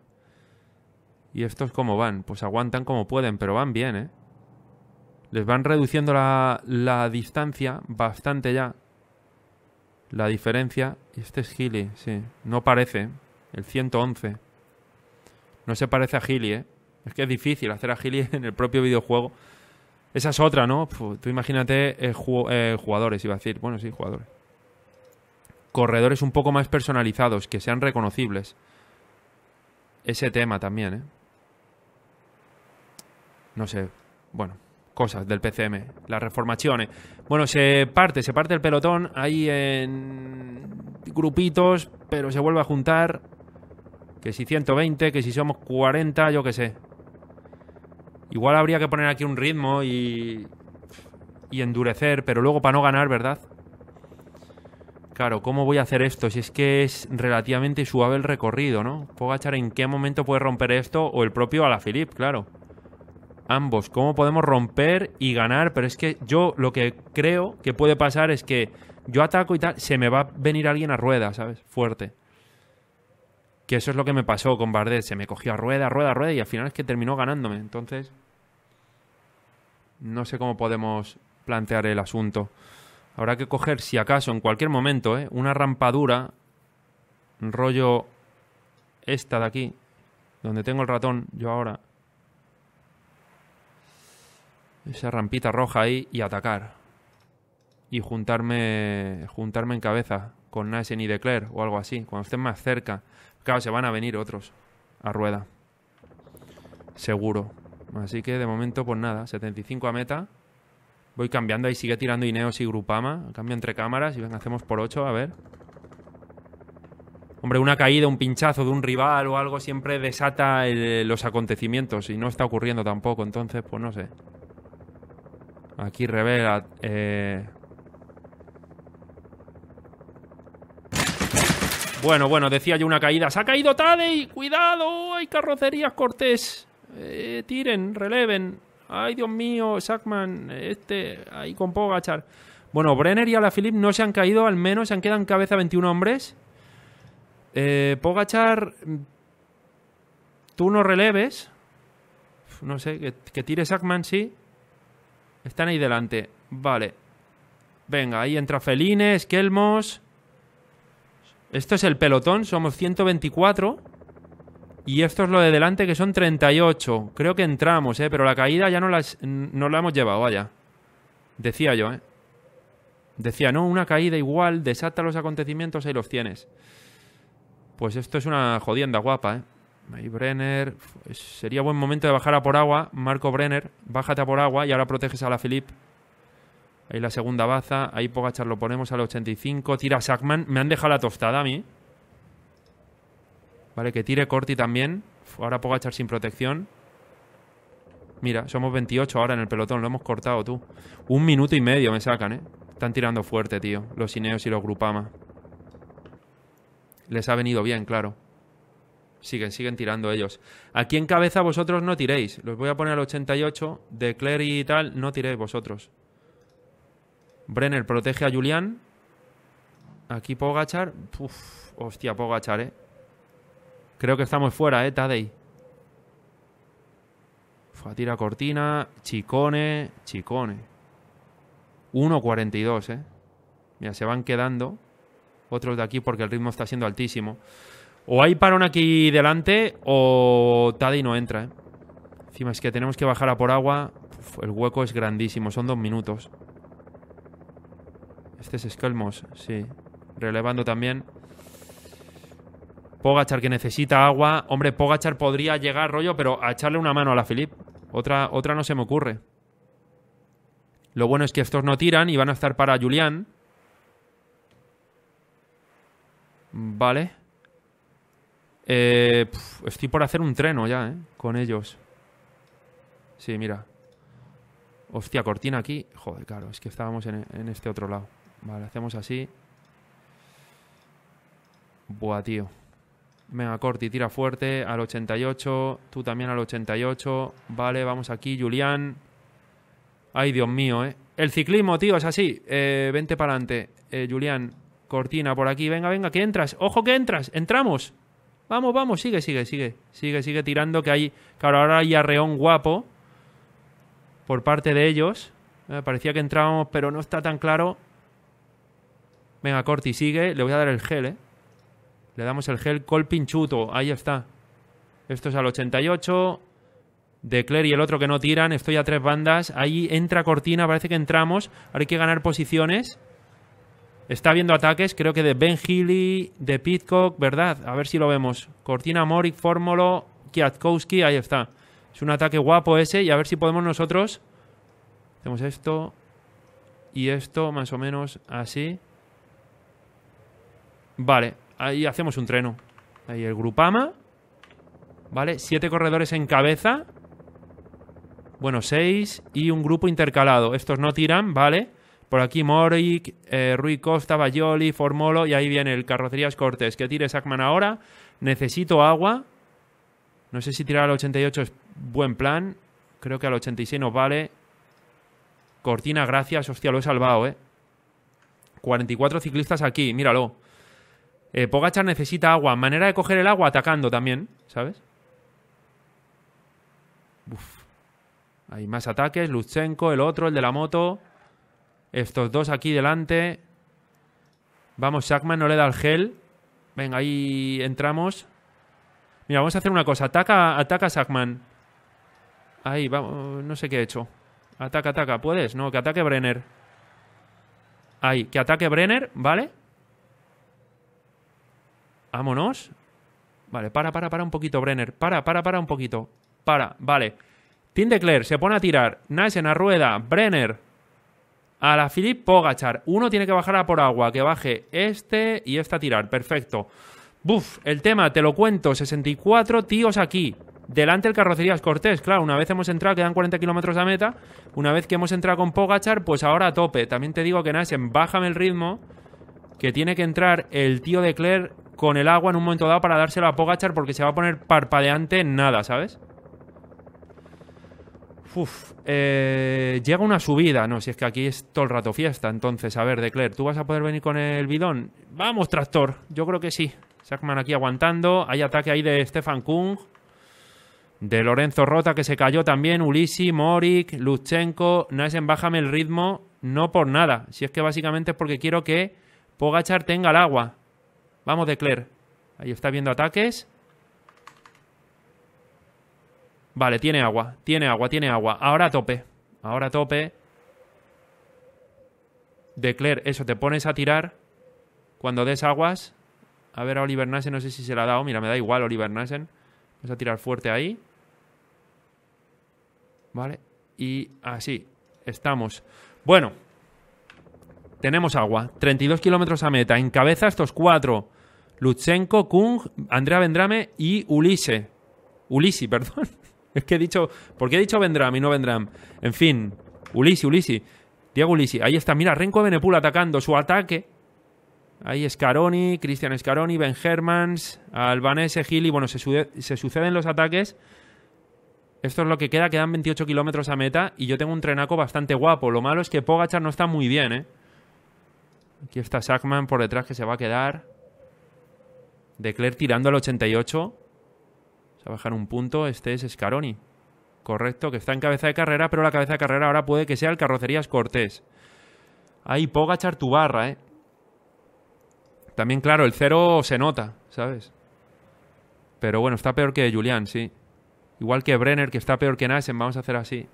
¿Y estos cómo van? Pues aguantan como pueden, pero van bien, ¿eh? Les van reduciendo la, distancia bastante ya. La diferencia. Este es Gili, sí. No parece. El 111. No se parece a Gili, ¿eh? Es que es difícil hacer a Gili [LAUGHS] en el propio videojuego. Esa es otra, ¿no? tú imagínate eh, eh, jugadores, iba a decir. Bueno, sí, jugadores corredores un poco más personalizados, que sean reconocibles. Ese tema también, ¿eh? No sé, bueno, cosas del PCM, las reformaciones. Bueno, se parte, se parte el pelotón ahí en grupitos, pero se vuelve a juntar. Que si 120, que si somos 40, yo qué sé. Igual habría que poner aquí un ritmo y, y endurecer, pero luego para no ganar, ¿verdad? claro, ¿cómo voy a hacer esto? Si es que es relativamente suave el recorrido, ¿no? agachar ¿en qué momento puede romper esto? O el propio Alaphilippe, claro. Ambos, ¿cómo podemos romper y ganar? Pero es que yo lo que creo que puede pasar es que yo ataco y tal, se me va a venir alguien a rueda, ¿sabes? Fuerte. Que eso es lo que me pasó con Bardet. Se me cogió a rueda, a rueda, rueda y al final es que terminó ganándome. Entonces, no sé cómo podemos plantear el asunto. Habrá que coger, si acaso, en cualquier momento, ¿eh? una rampadura, rollo esta de aquí, donde tengo el ratón yo ahora. Esa rampita roja ahí y atacar. Y juntarme, juntarme en cabeza con Nassen y Declare o algo así, cuando estén más cerca. Claro, se van a venir otros a rueda. Seguro. Así que de momento, pues nada, 75 a meta. Voy cambiando, ahí sigue tirando Ineos y Grupama. Cambio entre cámaras y venga, hacemos por 8, a ver. Hombre, una caída, un pinchazo de un rival o algo siempre desata los acontecimientos y no está ocurriendo tampoco, entonces, pues no sé. Aquí revela... Eh. Bueno, bueno, decía yo una caída. ¡Se ha caído Tadei! ¡Cuidado! ¡Hay carrocerías, Cortés! Eh, tiren, releven ay Dios mío, Sackman, este, ahí con Pogachar. Bueno, Brenner y Alaphilippe no se han caído, al menos se han quedado en cabeza 21 hombres. Eh, Pogachar, tú no releves. No sé, que, tire Sackman, sí. Están ahí delante. Vale. Venga, ahí entra Felines, Kelmos. Esto es el pelotón, somos 124. Y esto es lo de delante, que son 38. Creo que entramos, ¿eh? Pero la caída ya no la, no la hemos llevado, vaya. Decía yo, ¿eh? Decía, no, una caída igual, desata los acontecimientos, ahí los tienes. Pues esto es una jodienda guapa, ¿eh? Ahí Brenner. Pues sería buen momento de bajar a por agua. Marco Brenner, bájate a por agua y ahora proteges a la Filip. Ahí la segunda baza. Ahí Pogachar lo ponemos al 85. Tira Sackman. Me han dejado la tostada a mí. Vale, que tire Corti también. Ahora puedo echar sin protección. Mira, somos 28 ahora en el pelotón. Lo hemos cortado, tú. Un minuto y medio me sacan, ¿eh? Están tirando fuerte, tío. Los Ineos y los Grupama. Les ha venido bien, claro. Siguen, siguen tirando ellos. Aquí en cabeza vosotros no tiréis. Los voy a poner al 88. De Clery y tal, no tiréis vosotros. Brenner protege a Julián. Aquí puedo Uf, hostia, Pogachar, eh. Creo que estamos fuera, ¿eh, Tadei? Fatira cortina. Chicone, Chicone. 1.42, ¿eh? Mira, se van quedando otros de aquí porque el ritmo está siendo altísimo. O hay parón aquí delante o Tadei no entra, ¿eh? Encima es que tenemos que bajar a por agua. el hueco es grandísimo, son dos minutos. Este es Skelmos, sí. Relevando también. Pogachar que necesita agua. Hombre, Pogachar podría llegar rollo, pero a echarle una mano a la Philip. Otra, otra no se me ocurre. Lo bueno es que estos no tiran y van a estar para Julián. Vale. Eh, estoy por hacer un treno ya, ¿eh? Con ellos. Sí, mira. Hostia, cortina aquí. Joder, claro, es que estábamos en, en este otro lado. Vale, hacemos así. Buah, tío. Venga, Corti, tira fuerte al 88. Tú también al 88. Vale, vamos aquí, Julián. Ay, Dios mío, ¿eh? El ciclismo, tío, es así. Eh, vente para adelante. Eh, Julián, cortina por aquí. Venga, venga, que entras. Ojo que entras. Entramos. Vamos, vamos. Sigue, sigue, sigue. Sigue, sigue tirando. Que hay. Claro, ahora hay arreón guapo. Por parte de ellos. Eh, parecía que entrábamos, pero no está tan claro. Venga, Corti, sigue. Le voy a dar el gel, ¿eh? Le damos el gel col pinchuto. Ahí está. Esto es al 88. De Claire y el otro que no tiran. Estoy a tres bandas. Ahí entra Cortina. Parece que entramos. Ahora hay que ganar posiciones. Está habiendo ataques, creo que de Ben Healy, de Pitcock, ¿verdad? A ver si lo vemos. Cortina, Morik, Fórmulo. Kiatkowski, ahí está. Es un ataque guapo ese y a ver si podemos nosotros... Hacemos esto y esto, más o menos así. Vale, ahí hacemos un treno. Ahí el Grupama. ¿Vale? Siete corredores en cabeza. Bueno, seis. Y un grupo intercalado. Estos no tiran, ¿vale? Por aquí Morik, eh, Rui Costa, Bayoli, Formolo. Y ahí viene el Carrocerías Cortes. Que tire Sackman ahora. Necesito agua. No sé si tirar al 88 es buen plan. Creo que al 86 nos vale. Cortina, gracias. Hostia, lo he salvado, ¿eh? 44 ciclistas aquí, míralo. Eh, Pogachar necesita agua. Manera de coger el agua atacando también, ¿sabes? Hay más ataques. Lutsenko, el otro, el de la moto. Estos dos aquí delante. Vamos, Shackman no le da el gel. Venga, ahí entramos. Mira, vamos a hacer una cosa. Ataca, ataca Sackman. Ahí, vamos. No sé qué he hecho. Ataca, ataca. ¿Puedes? No, que ataque Brenner. Ahí, que ataque Brenner, ¿vale? Vámonos. Vale, para, para, para un poquito, Brenner. Para, para, para un poquito. Para, vale. de Claire, se pone a tirar. Nice en la rueda. Brenner. A la Philip Pogachar. Uno tiene que bajar a por agua. Que baje este y esta a tirar. Perfecto. Buf, el tema, te lo cuento. 64 tíos aquí. Delante el Carrocerías Cortés, claro, una vez hemos entrado, quedan 40 kilómetros a meta. Una vez que hemos entrado con Pogachar, pues ahora a tope. También te digo que Nasen, bájame el ritmo. Que tiene que entrar el tío de Claire con el agua en un momento dado para dársela a Pogachar porque se va a poner parpadeante en nada, ¿sabes? Uf, eh, llega una subida, no, si es que aquí es todo el rato fiesta, entonces, a ver, Declare, ¿tú vas a poder venir con el bidón? Vamos, tractor, yo creo que sí. Sackman aquí aguantando, hay ataque ahí de Stefan Kung, de Lorenzo Rota que se cayó también, Ulisi, Morik, Luchenko, Naisen, bájame el ritmo, no por nada, si es que básicamente es porque quiero que Pogachar tenga el agua. Vamos, de Ahí está viendo ataques. Vale, tiene agua. Tiene agua, tiene agua. Ahora a tope. Ahora a tope. Declare, eso, te pones a tirar cuando des aguas. A ver a Oliver Nassen, no sé si se la ha dado. Mira, me da igual Oliver Nassen. Vamos a tirar fuerte ahí. Vale. Y así estamos. Bueno. Tenemos agua. 32 kilómetros a meta. En cabeza estos cuatro. Lutsenko, Kung, Andrea Vendrame y Ulisse. Ulisi, perdón. [LAUGHS] Es que he dicho. ¿Por qué he dicho Vendrame y no Vendram? En fin, Ulisi, Ulisi. Diego Ulisi, ahí está. Mira, Renko Benepul atacando su ataque. Ahí Scaroni, Cristian Scaroni, Ben Hermans, Albanese, Gili. Bueno, se, suceden los ataques. Esto es lo que queda, quedan 28 kilómetros a meta y yo tengo un trenaco bastante guapo. Lo malo es que Pogachar no está muy bien, ¿eh? Aquí está Sackman por detrás que se va a quedar. De tirando al 88. Se bajar un punto. Este es Scaroni. Correcto, que está en cabeza de carrera, pero la cabeza de carrera ahora puede que sea el Carrocerías Cortés. Ahí Pogachar tu barra, ¿eh? También, claro, el cero se nota, ¿sabes? Pero bueno, está peor que Julián, sí. Igual que Brenner, que está peor que Nassen, vamos a hacer así.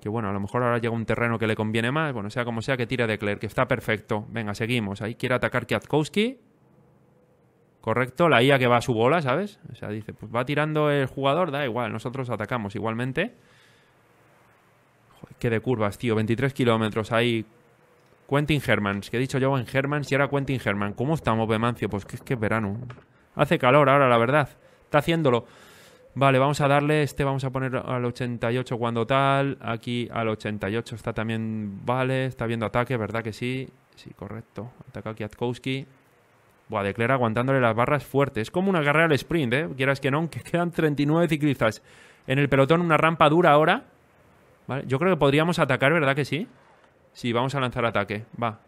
Que bueno, a lo mejor ahora llega un terreno que le conviene más. Bueno, sea como sea, que tira de Claire, que está perfecto. Venga, seguimos. Ahí quiere atacar Kwiatkowski. ¿correcto? La IA que va a su bola, ¿sabes? O sea, dice, pues va tirando el jugador, da igual, nosotros atacamos igualmente. Joder, qué de curvas, tío, 23 kilómetros ahí. Quentin Hermans, que he dicho yo en Hermans y ahora Quentin Herman. ¿Cómo estamos, Bemancio? Pues que es que verano. Hace calor ahora, la verdad. Está haciéndolo. Vale, vamos a darle este, vamos a poner al 88 cuando tal, aquí al 88 está también, vale, está viendo ataque, ¿verdad que sí? Sí, correcto. Ataca aquí Kwiatkowski. Buah, Decler aguantándole las barras fuertes. Es como una carrera al sprint, ¿eh? Quieras que no, que [LAUGHS] quedan 39 ciclistas en el pelotón, una rampa dura ahora. ¿Vale? Yo creo que podríamos atacar, ¿verdad que sí? Sí, vamos a lanzar ataque. Va.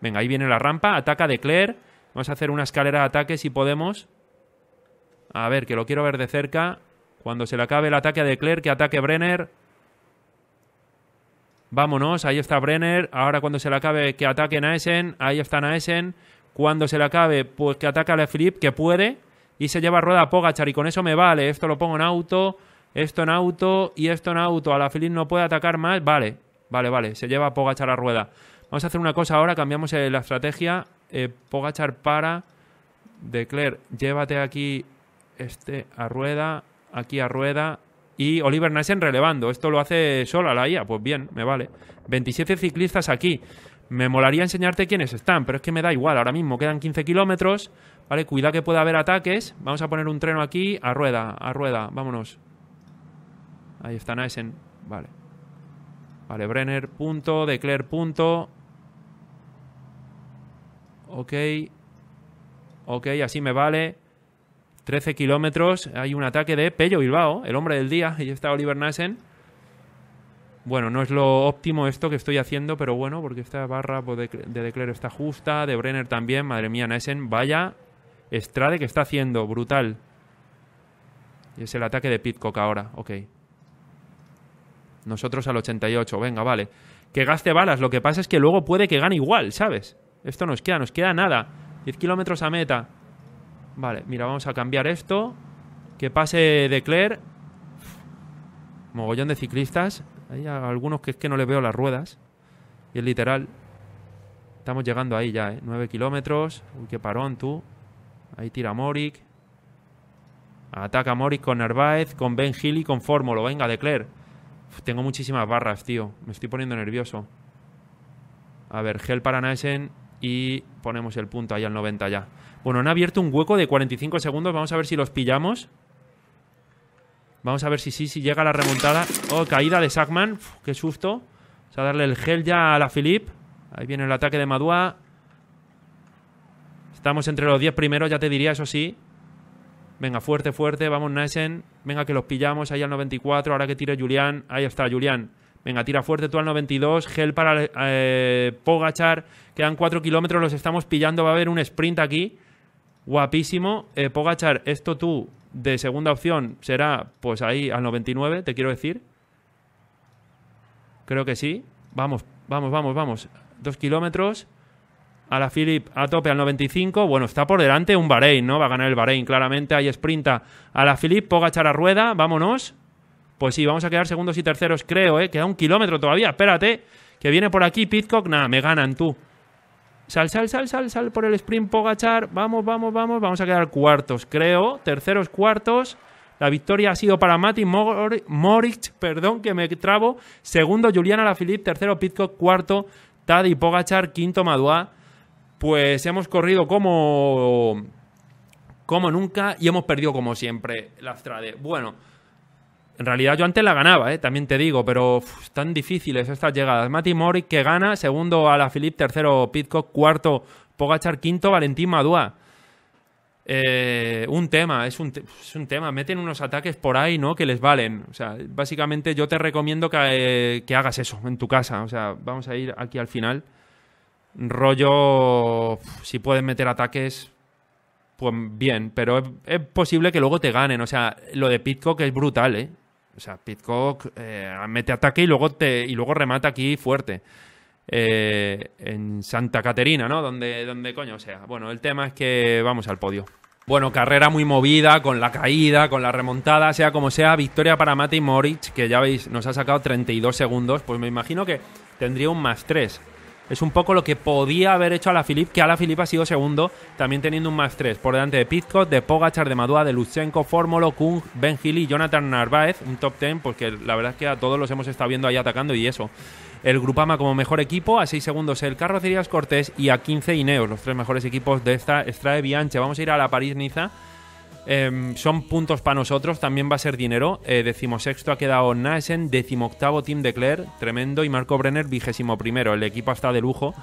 Venga, ahí viene la rampa. Ataca Claire. Vamos a hacer una escalera de ataque si podemos. A ver, que lo quiero ver de cerca. Cuando se le acabe el ataque a Decler que ataque Brenner. Vámonos, ahí está Brenner. Ahora cuando se le acabe, que ataque Naesen. Ahí está Naesen cuando se le acabe, pues que ataca a la Flip, que puede, y se lleva a rueda a Pogachar, y con eso me vale. Esto lo pongo en auto, esto en auto y esto en auto. A la Flip no puede atacar más, vale, vale, vale, se lleva a Pogachar a rueda. Vamos a hacer una cosa ahora, cambiamos eh, la estrategia. Eh, Pogachar para. Declare, llévate aquí este a rueda, aquí a rueda. Y Oliver Nassen relevando. Esto lo hace sola la IA. Pues bien, me vale. 27 ciclistas aquí. Me molaría enseñarte quiénes están, pero es que me da igual. Ahora mismo quedan 15 kilómetros, ¿vale? Cuidado que pueda haber ataques. Vamos a poner un treno aquí, a rueda, a rueda, vámonos. Ahí está Naisen, vale. Vale, Brenner, punto, Declare, punto. Ok. Ok, así me vale. 13 kilómetros, hay un ataque de Pello Bilbao, el hombre del día, [LAUGHS] y está Oliver Nissen bueno, no es lo óptimo esto que estoy haciendo, pero bueno, porque esta barra pues, de Declero está justa, de Brenner también, madre mía, Naesen, vaya Strade que está haciendo, brutal. Y es el ataque de Pitcock ahora, ok. Nosotros al 88, venga, vale. Que gaste balas, lo que pasa es que luego puede que gane igual, ¿sabes? Esto nos queda, nos queda nada. 10 kilómetros a meta. Vale, mira, vamos a cambiar esto. Que pase Decler. Mogollón de ciclistas. Hay algunos que es que no les veo las ruedas. Y es literal. Estamos llegando ahí ya, ¿eh? 9 kilómetros. Uy, qué parón tú. Ahí tira Morik. Ataca Morik con Narváez, con Ben Hill y con Fórmulo. Venga, Declare. Tengo muchísimas barras, tío. Me estoy poniendo nervioso. A ver, Gel para Naesen y ponemos el punto ahí al 90 ya. Bueno, han abierto un hueco de 45 segundos. Vamos a ver si los pillamos. Vamos a ver si sí, si llega la remontada. Oh, caída de Sackman. qué susto. Vamos a darle el gel ya a la Philip. Ahí viene el ataque de Madua. Estamos entre los 10 primeros, ya te diría, eso sí. Venga, fuerte, fuerte. Vamos, Naisen. Venga, que los pillamos ahí al 94. Ahora que tire Julián. Ahí está, Julián. Venga, tira fuerte tú al 92. Gel para eh, Pogachar. Quedan 4 kilómetros, los estamos pillando. Va a haber un sprint aquí. Guapísimo. Eh, Pogachar, esto tú de segunda opción será pues ahí al 99, te quiero decir. Creo que sí. Vamos, vamos, vamos, vamos. Dos kilómetros. A la Philip a tope al 95. Bueno, está por delante un Bahrein, ¿no? Va a ganar el Bahrein, claramente. Ahí sprinta a la Philip, Pogachar a rueda. Vámonos. Pues sí, vamos a quedar segundos y terceros, creo, ¿eh? Queda un kilómetro todavía. Espérate, que viene por aquí Pitcock. Nada, me ganan tú. Sal, sal, sal, sal, sal por el sprint Pogachar. Vamos, vamos, vamos. Vamos a quedar cuartos, creo. Terceros, cuartos. La victoria ha sido para Mati Moritz, perdón, que me trabo. Segundo, Juliana Lafilip. Tercero, Pitcock. Cuarto, Tadi Pogachar. Quinto, Madua. Pues hemos corrido como, como nunca y hemos perdido como siempre la Bueno, en realidad yo antes la ganaba, eh, también te digo, pero están difíciles estas llegadas. Mati Mori que gana, segundo a la Philip, tercero Pitcock, cuarto Pogachar, quinto Valentín Madua. Eh, un tema, es un, tema. Meten unos ataques por ahí, ¿no? Que les valen. O sea, básicamente yo te recomiendo que, eh, hagas eso en tu casa. O sea, vamos a ir aquí al final. Rollo, si puedes meter ataques, pues bien, pero es, es, posible que luego te ganen. O sea, lo de Pitcock es brutal, ¿eh? O sea, Pitcock eh, mete ataque y luego, te, y luego remata aquí fuerte. Eh, en Santa Caterina, ¿no? Donde, donde coño o sea. Bueno, el tema es que vamos al podio. Bueno, carrera muy movida, con la caída, con la remontada, sea como sea, victoria para Mati Moritz, que ya veis, nos ha sacado 32 segundos, pues me imagino que tendría un más 3 es un poco lo que podía haber hecho a la filip que filip ha sido segundo, también teniendo un más tres. por delante de Pitcock, de Pogachar, de Madua, de Lutsenko, Fórmulo, Kung, Ben y Jonathan Narváez, un top 10, porque la verdad es que a todos los hemos estado viendo ahí atacando y eso. El Grupama como mejor equipo, a seis segundos el Carrocerías Cortés y a 15 Ineos, los tres mejores equipos de esta de Bianche. Vamos a ir a la París-Niza Em, son puntos para nosotros, también va a ser dinero. Eh, decimosexto ha quedado Naesen, decimoctavo Team de Claire, tremendo, y Marco Brenner, vigésimo primero. El equipo está de lujo.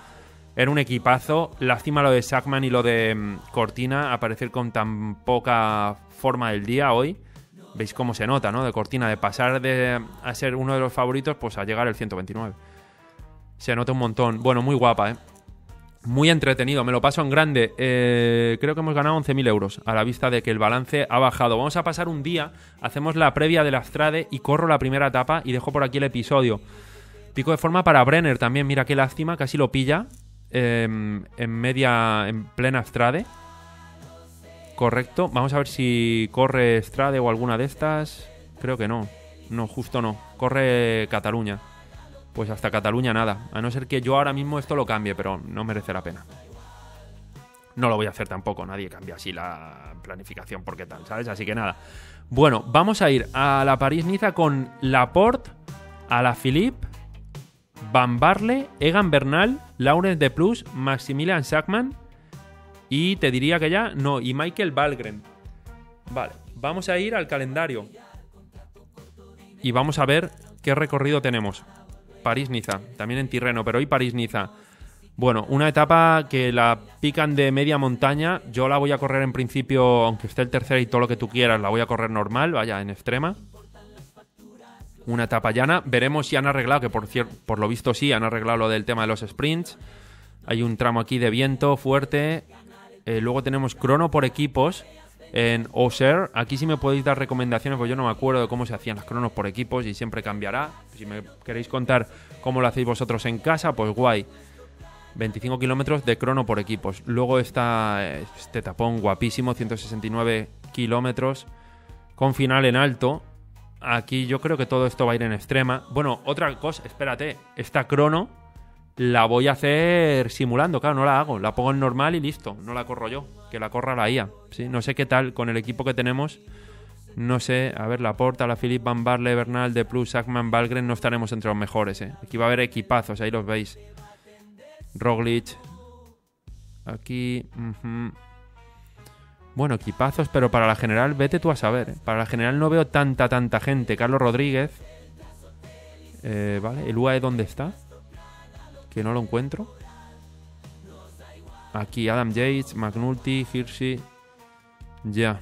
Era un equipazo. Lástima lo de Sackman y lo de em, Cortina aparecer con tan poca forma del día hoy. Veis cómo se nota, ¿no? De Cortina, de pasar de, a ser uno de los favoritos, pues a llegar al 129. Se nota un montón. Bueno, muy guapa, ¿eh? Muy entretenido, me lo paso en grande. Eh, creo que hemos ganado 11.000 euros a la vista de que el balance ha bajado. Vamos a pasar un día, hacemos la previa de la astrade y corro la primera etapa y dejo por aquí el episodio. Pico de forma para Brenner también, mira qué lástima, casi lo pilla em, en media, en plena Astrade. Correcto, vamos a ver si corre Astrade o alguna de estas. Creo que no, no, justo no, corre Cataluña pues hasta Cataluña nada. A no ser que yo ahora mismo esto lo cambie, pero no merece la pena. No lo voy a hacer tampoco, nadie cambia así la planificación porque tal, ¿sabes? Así que nada. Bueno, vamos a ir a la París-Niza con Laporte, a la Philippe, Van Barle, Egan Bernal, Laurens de Plus, Maximilian Sackman y te diría que ya, no, y Michael Valgren. Vale, vamos a ir al calendario y vamos a ver qué recorrido tenemos. París-Niza, también en Tirreno, pero hoy París-Niza. Bueno, una etapa que la pican de media montaña. Yo la voy a correr en principio, aunque esté el tercero y todo lo que tú quieras, la voy a correr normal, vaya, en extrema. Una etapa llana. Veremos si han arreglado, que por, por lo visto sí, han arreglado lo del tema de los sprints. Hay un tramo aquí de viento fuerte. Eh, luego tenemos crono por equipos, en OSER. Aquí sí me podéis dar recomendaciones, porque yo no me acuerdo de cómo se hacían las cronos por equipos y siempre cambiará. Si me queréis contar cómo lo hacéis vosotros en casa, pues guay. 25 kilómetros de crono por equipos. Luego está eh, este tapón guapísimo, 169 kilómetros, con final en alto. Aquí yo creo que todo esto va a ir en extrema. Bueno, otra cosa, espérate, Esta crono la voy a hacer simulando, claro, no la hago, la pongo en normal y listo, no la corro yo, que la corra la IA. ¿sí? No sé qué tal con el equipo que tenemos. No sé, a ver, la Porta, la Philip Van Barle, Bernal, De Plus, Ackman, Valgren, no estaremos entre los mejores, ¿eh? Aquí va a haber equipazos, ahí los veis. Roglic. Aquí. Bueno, equipazos, pero para la general, vete tú a saber. ¿eh? Para la general no veo tanta, tanta gente. Carlos Rodríguez. Eh, ¿Vale? ¿El UAE dónde está? que no lo encuentro. Aquí Adam Yates, McNulty, Hirsi. Ya.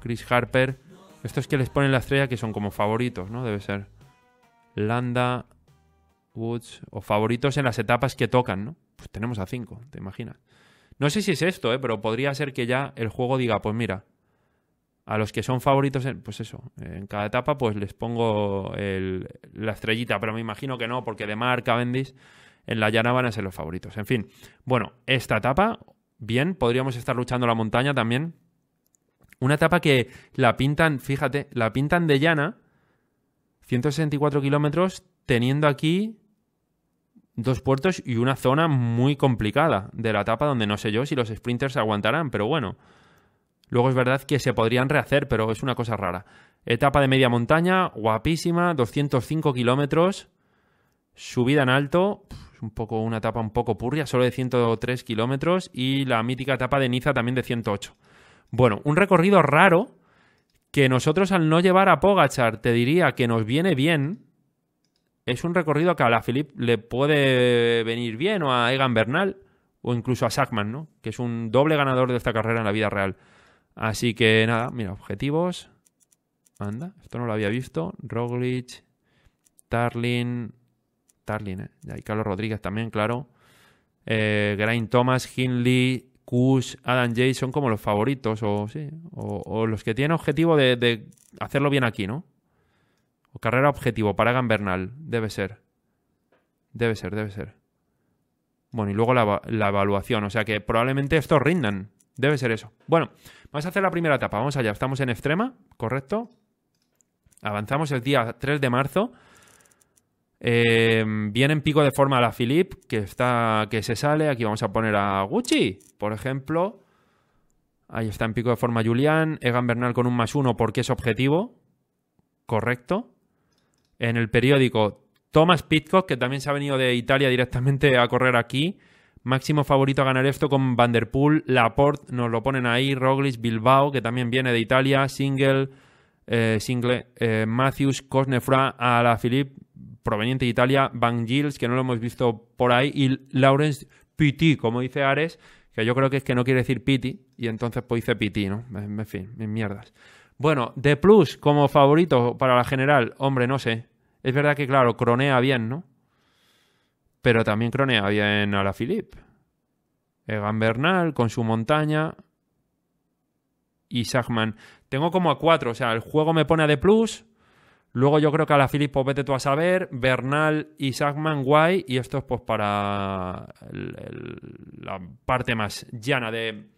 Chris Harper. Estos que les ponen la estrella que son como favoritos, ¿no? Debe ser. Landa, Woods. O favoritos en las etapas que tocan, ¿no? Pues tenemos a cinco, te imaginas. No sé si es esto, ¿eh? pero podría ser que ya el juego diga, pues mira, a los que son favoritos, pues eso, en cada etapa, pues les pongo la estrellita, pero me imagino que no, porque de marca Cavendish en la llana van a ser los favoritos. En fin, bueno, esta etapa, bien, podríamos estar luchando la montaña también. Una etapa que la pintan, fíjate, la pintan de llana, 164 kilómetros, teniendo aquí dos puertos y una zona muy complicada de la etapa donde no sé yo si los sprinters aguantarán, pero bueno. Luego es verdad que se podrían rehacer, pero es una cosa rara. Etapa de media montaña, guapísima, 205 kilómetros, subida en alto, un poco una etapa un poco purria, solo de 103 kilómetros, y la mítica etapa de Niza también de 108. Bueno, un recorrido raro que nosotros al no llevar a Pogachar te diría que nos viene bien. Es un recorrido que a la Philip le puede venir bien, o a Egan Bernal, o incluso a Sackman, ¿no? Que es un doble ganador de esta carrera en la vida real. Así que nada, mira, objetivos. Anda, esto no lo había visto. Roglic, Tarlin, Tarlin, ¿eh? Y Carlos Rodríguez también, claro. Eh, Grain Thomas, Hinley, Kush, Adam Jay son como los favoritos o, los que tienen objetivo de, hacerlo bien aquí, ¿no? O carrera objetivo para Bernal, debe ser. Debe ser, debe ser. Bueno, y luego la, evaluación, o sea que probablemente estos rindan. Debe ser eso. Bueno, vamos a hacer la primera etapa. Vamos allá. Estamos en Extrema, ¿correcto? Avanzamos el día 3 de marzo. Eh, viene en pico de forma la Philip, que está. que se sale. Aquí vamos a poner a Gucci, por ejemplo. Ahí está en pico de forma Julián. Egan Bernal con un más uno porque es objetivo. Correcto. En el periódico, Thomas Pitcock, que también se ha venido de Italia directamente a correr aquí. Máximo favorito a ganar esto con Vanderpool, Laporte, nos lo ponen ahí, Roglic, Bilbao, que también viene de Italia, eh, Single, Single, eh, Matthews, Cosnefra, Alaphilippe, proveniente de Italia, Van Gils, que no lo hemos visto por ahí, y Lawrence Piti, como dice Ares, que yo creo que es que no quiere decir Piti, y entonces pues dice Piti, ¿no? En fin, mis mierdas. Bueno, de plus como favorito para la general, hombre, no sé. Es verdad que, claro, cronea bien, ¿no? Pero también cronea bien a la Philippe. Egan Bernal con su montaña. Y Sagman. Tengo como a cuatro. O sea, el juego me pone a de plus. Luego yo creo que a la Philippe, pues vete tú a saber. Bernal y Sagman, guay. Y esto es pues para la parte más llana de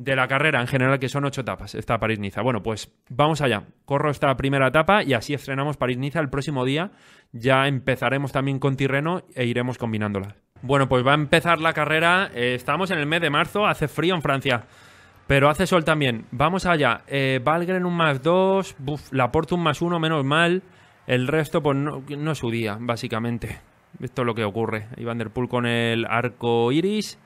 de la carrera en general, que son ocho etapas, está París-Niza. Bueno, pues vamos allá. Corro esta primera etapa y así estrenamos París-Niza el próximo día. Ya empezaremos también con Tirreno e iremos combinándola. Bueno, pues va a empezar la carrera. Eh, estamos en el mes de marzo, hace frío en Francia, pero hace sol también. Vamos allá. Eh, Valgren un más dos, buf, Laporte un más uno, menos mal. El resto, pues no, es su día, básicamente. Esto es lo que ocurre. Iván Der Poel con el arco iris.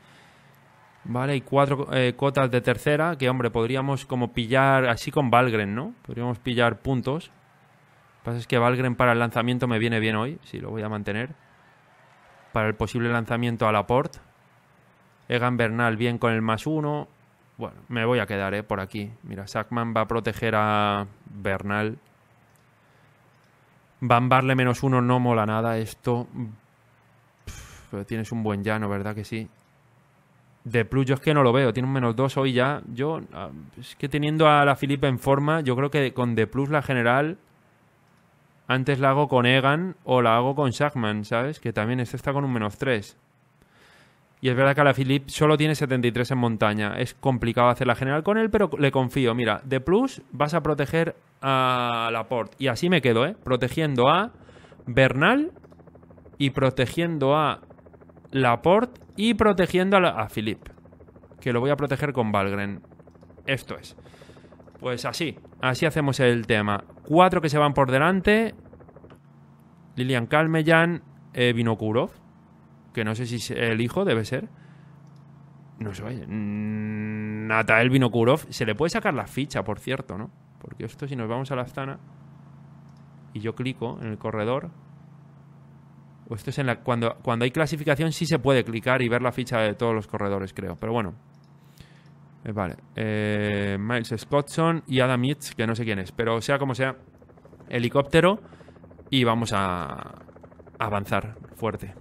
Vale, y cuatro eh, cotas de tercera, que hombre, podríamos como pillar, así con Valgren, ¿no? Podríamos pillar puntos. Lo que pasa es que Valgren para el lanzamiento me viene bien hoy, si lo voy a mantener. Para el posible lanzamiento a la Port. Egan Bernal bien con el más uno. Bueno, me voy a quedar, ¿eh? Por aquí. Mira, Sackman va a proteger a Bernal. Van menos uno no mola nada. Esto. pero tienes un buen llano, ¿verdad que sí? De Plus yo es que no lo veo, tiene un menos 2 hoy ya. Yo, ah, es que teniendo a la Filipe en forma, yo creo que con De Plus la general, antes la hago con Egan o la hago con shagman ¿sabes? Que también este está con un menos 3. Y es verdad que a la Philip solo tiene 73 en montaña. Es complicado hacer la general con él, pero le confío. Mira, de plus vas a proteger a Laporte. Y así me quedo, ¿eh? Protegiendo a Bernal y protegiendo a Laporte y protegiendo a, Philip, Philippe, que lo voy a proteger con Valgren. Esto es. Pues así, así hacemos el tema. Cuatro que se van por delante. Lilian Kalmeyan, Vinokurov, que no sé si es el hijo, debe ser. No se vaya. Mm, Natael Vinokurov. Se le puede sacar la ficha, por cierto, ¿no? Porque esto si nos vamos a la Astana y yo clico en el corredor, esto es en la, cuando, cuando hay clasificación sí se puede clicar y ver la ficha de todos los corredores, creo. Pero bueno. Eh, vale. Eh, Miles Scottson y Adam Yates, que no sé quién es. Pero sea como sea, helicóptero y vamos a avanzar fuerte.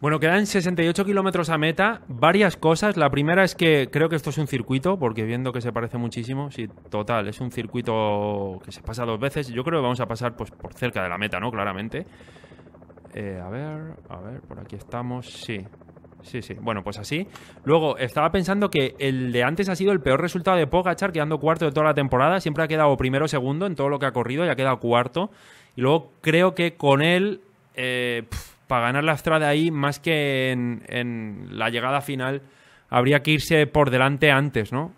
Bueno, quedan 68 kilómetros a meta. Varias cosas. La primera es que creo que esto es un circuito, porque viendo que se parece muchísimo, sí, total, es un circuito que se pasa dos veces. Yo creo que vamos a pasar pues, por cerca de la meta, ¿no? Claramente. Eh, a ver, a ver, por aquí estamos. Sí, sí, sí. Bueno, pues así. Luego, estaba pensando que el de antes ha sido el peor resultado de Pogachar, quedando cuarto de toda la temporada. Siempre ha quedado primero o segundo en todo lo que ha corrido y ha quedado cuarto. Y luego creo que con él, eh, para ganar la estrada ahí, más que en, la llegada final, habría que irse por delante antes, ¿no?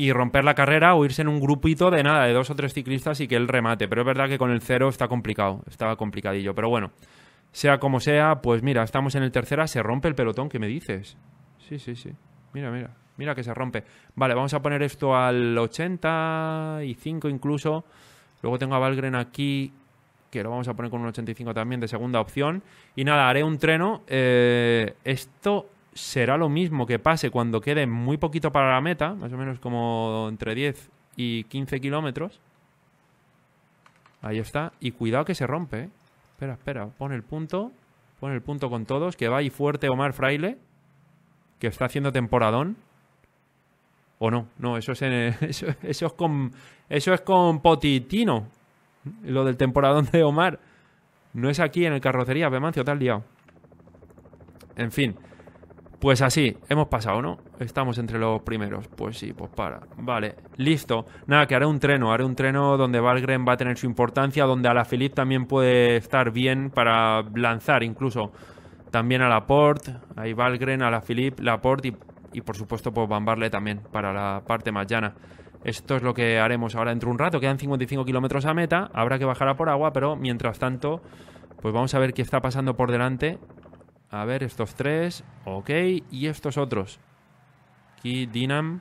y romper la carrera o irse en un grupito de nada, de dos o tres ciclistas y que él remate. Pero es verdad que con el cero está complicado, Estaba complicadillo. Pero bueno, sea como sea, pues mira, estamos en el tercera, se rompe el pelotón, ¿qué me dices? Sí, sí, sí. Mira, mira, mira que se rompe. Vale, vamos a poner esto al 85 incluso. Luego tengo a Valgren aquí, que lo vamos a poner con un 85 también de segunda opción. Y nada, haré un treno. Eh, esto será lo mismo que pase cuando quede muy poquito para la meta, más o menos como entre 10 y 15 kilómetros. Ahí está. Y cuidado que se rompe. ¿eh? Espera, espera. Pon el punto. Pon el punto con todos. Que va ahí fuerte Omar Fraile. Que está haciendo temporadón. O no. No, eso es, en [LAUGHS] eso, es con, eso es con Potitino. Lo del temporadón de Omar. No es aquí en el carrocería, Bemancio, te has liado. En fin. Pues así, hemos pasado, ¿no? Estamos entre los primeros. Pues sí, pues para. Vale, listo. Nada, que haré un treno, haré un treno donde Valgren va a tener su importancia, donde a Philip también puede estar bien para lanzar incluso también a Port. ahí Valgren, a la Port y, y por supuesto pues Bambarle también para la parte más llana. Esto es lo que haremos ahora dentro de un rato. Quedan 55 kilómetros a meta, habrá que bajar a por agua, pero mientras tanto, pues vamos a ver qué está pasando por delante a ver, estos tres. Ok. Y estos otros. Ki, Dinam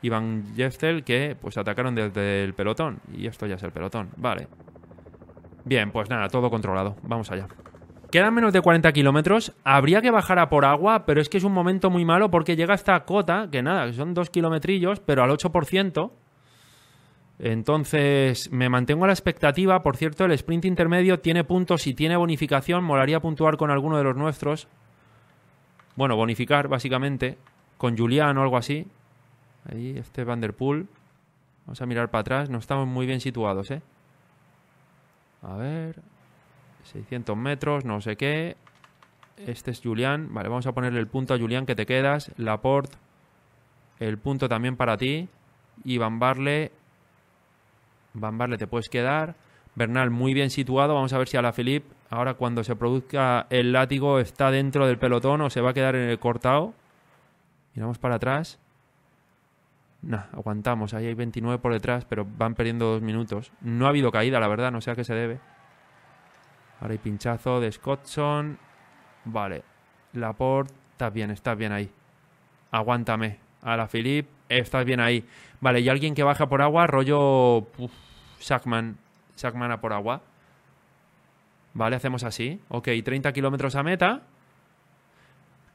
y Van Jeftel que pues atacaron desde el pelotón. Y esto ya es el pelotón. Vale. Bien, pues nada, todo controlado. Vamos allá. Quedan menos de 40 kilómetros. Habría que bajar a por agua, pero es que es un momento muy malo porque llega esta Cota, que nada, son dos kilometrillos, pero al 8%. Entonces, me mantengo a la expectativa. Por cierto, el sprint intermedio tiene puntos y tiene bonificación. Molaría puntuar con alguno de los nuestros. Bueno, bonificar, básicamente. Con Julián o algo así. Ahí, este Vanderpool. Vamos a mirar para atrás. No estamos muy bien situados, ¿eh? A ver. 600 metros, no sé qué. Este es Julián. Vale, vamos a ponerle el punto a Julián que te quedas. Laporte. El punto también para ti. y Barle Van Barle te puedes quedar. Bernal muy bien situado. Vamos a ver si a la Filip ahora cuando se produzca el látigo está dentro del pelotón o se va a quedar en el cortado. Miramos para atrás. Nah, aguantamos. Ahí hay 29 por detrás, pero van perdiendo dos minutos. No ha habido caída, la verdad, no sé a qué se debe. Ahora hay pinchazo de Scottson. Vale. Laporte, estás bien, estás bien ahí. Aguántame. A la Filip, estás bien ahí. Vale, y alguien que baja por agua, rollo. Sackman. Sackman a por agua. Vale, hacemos así. Ok, 30 kilómetros a meta.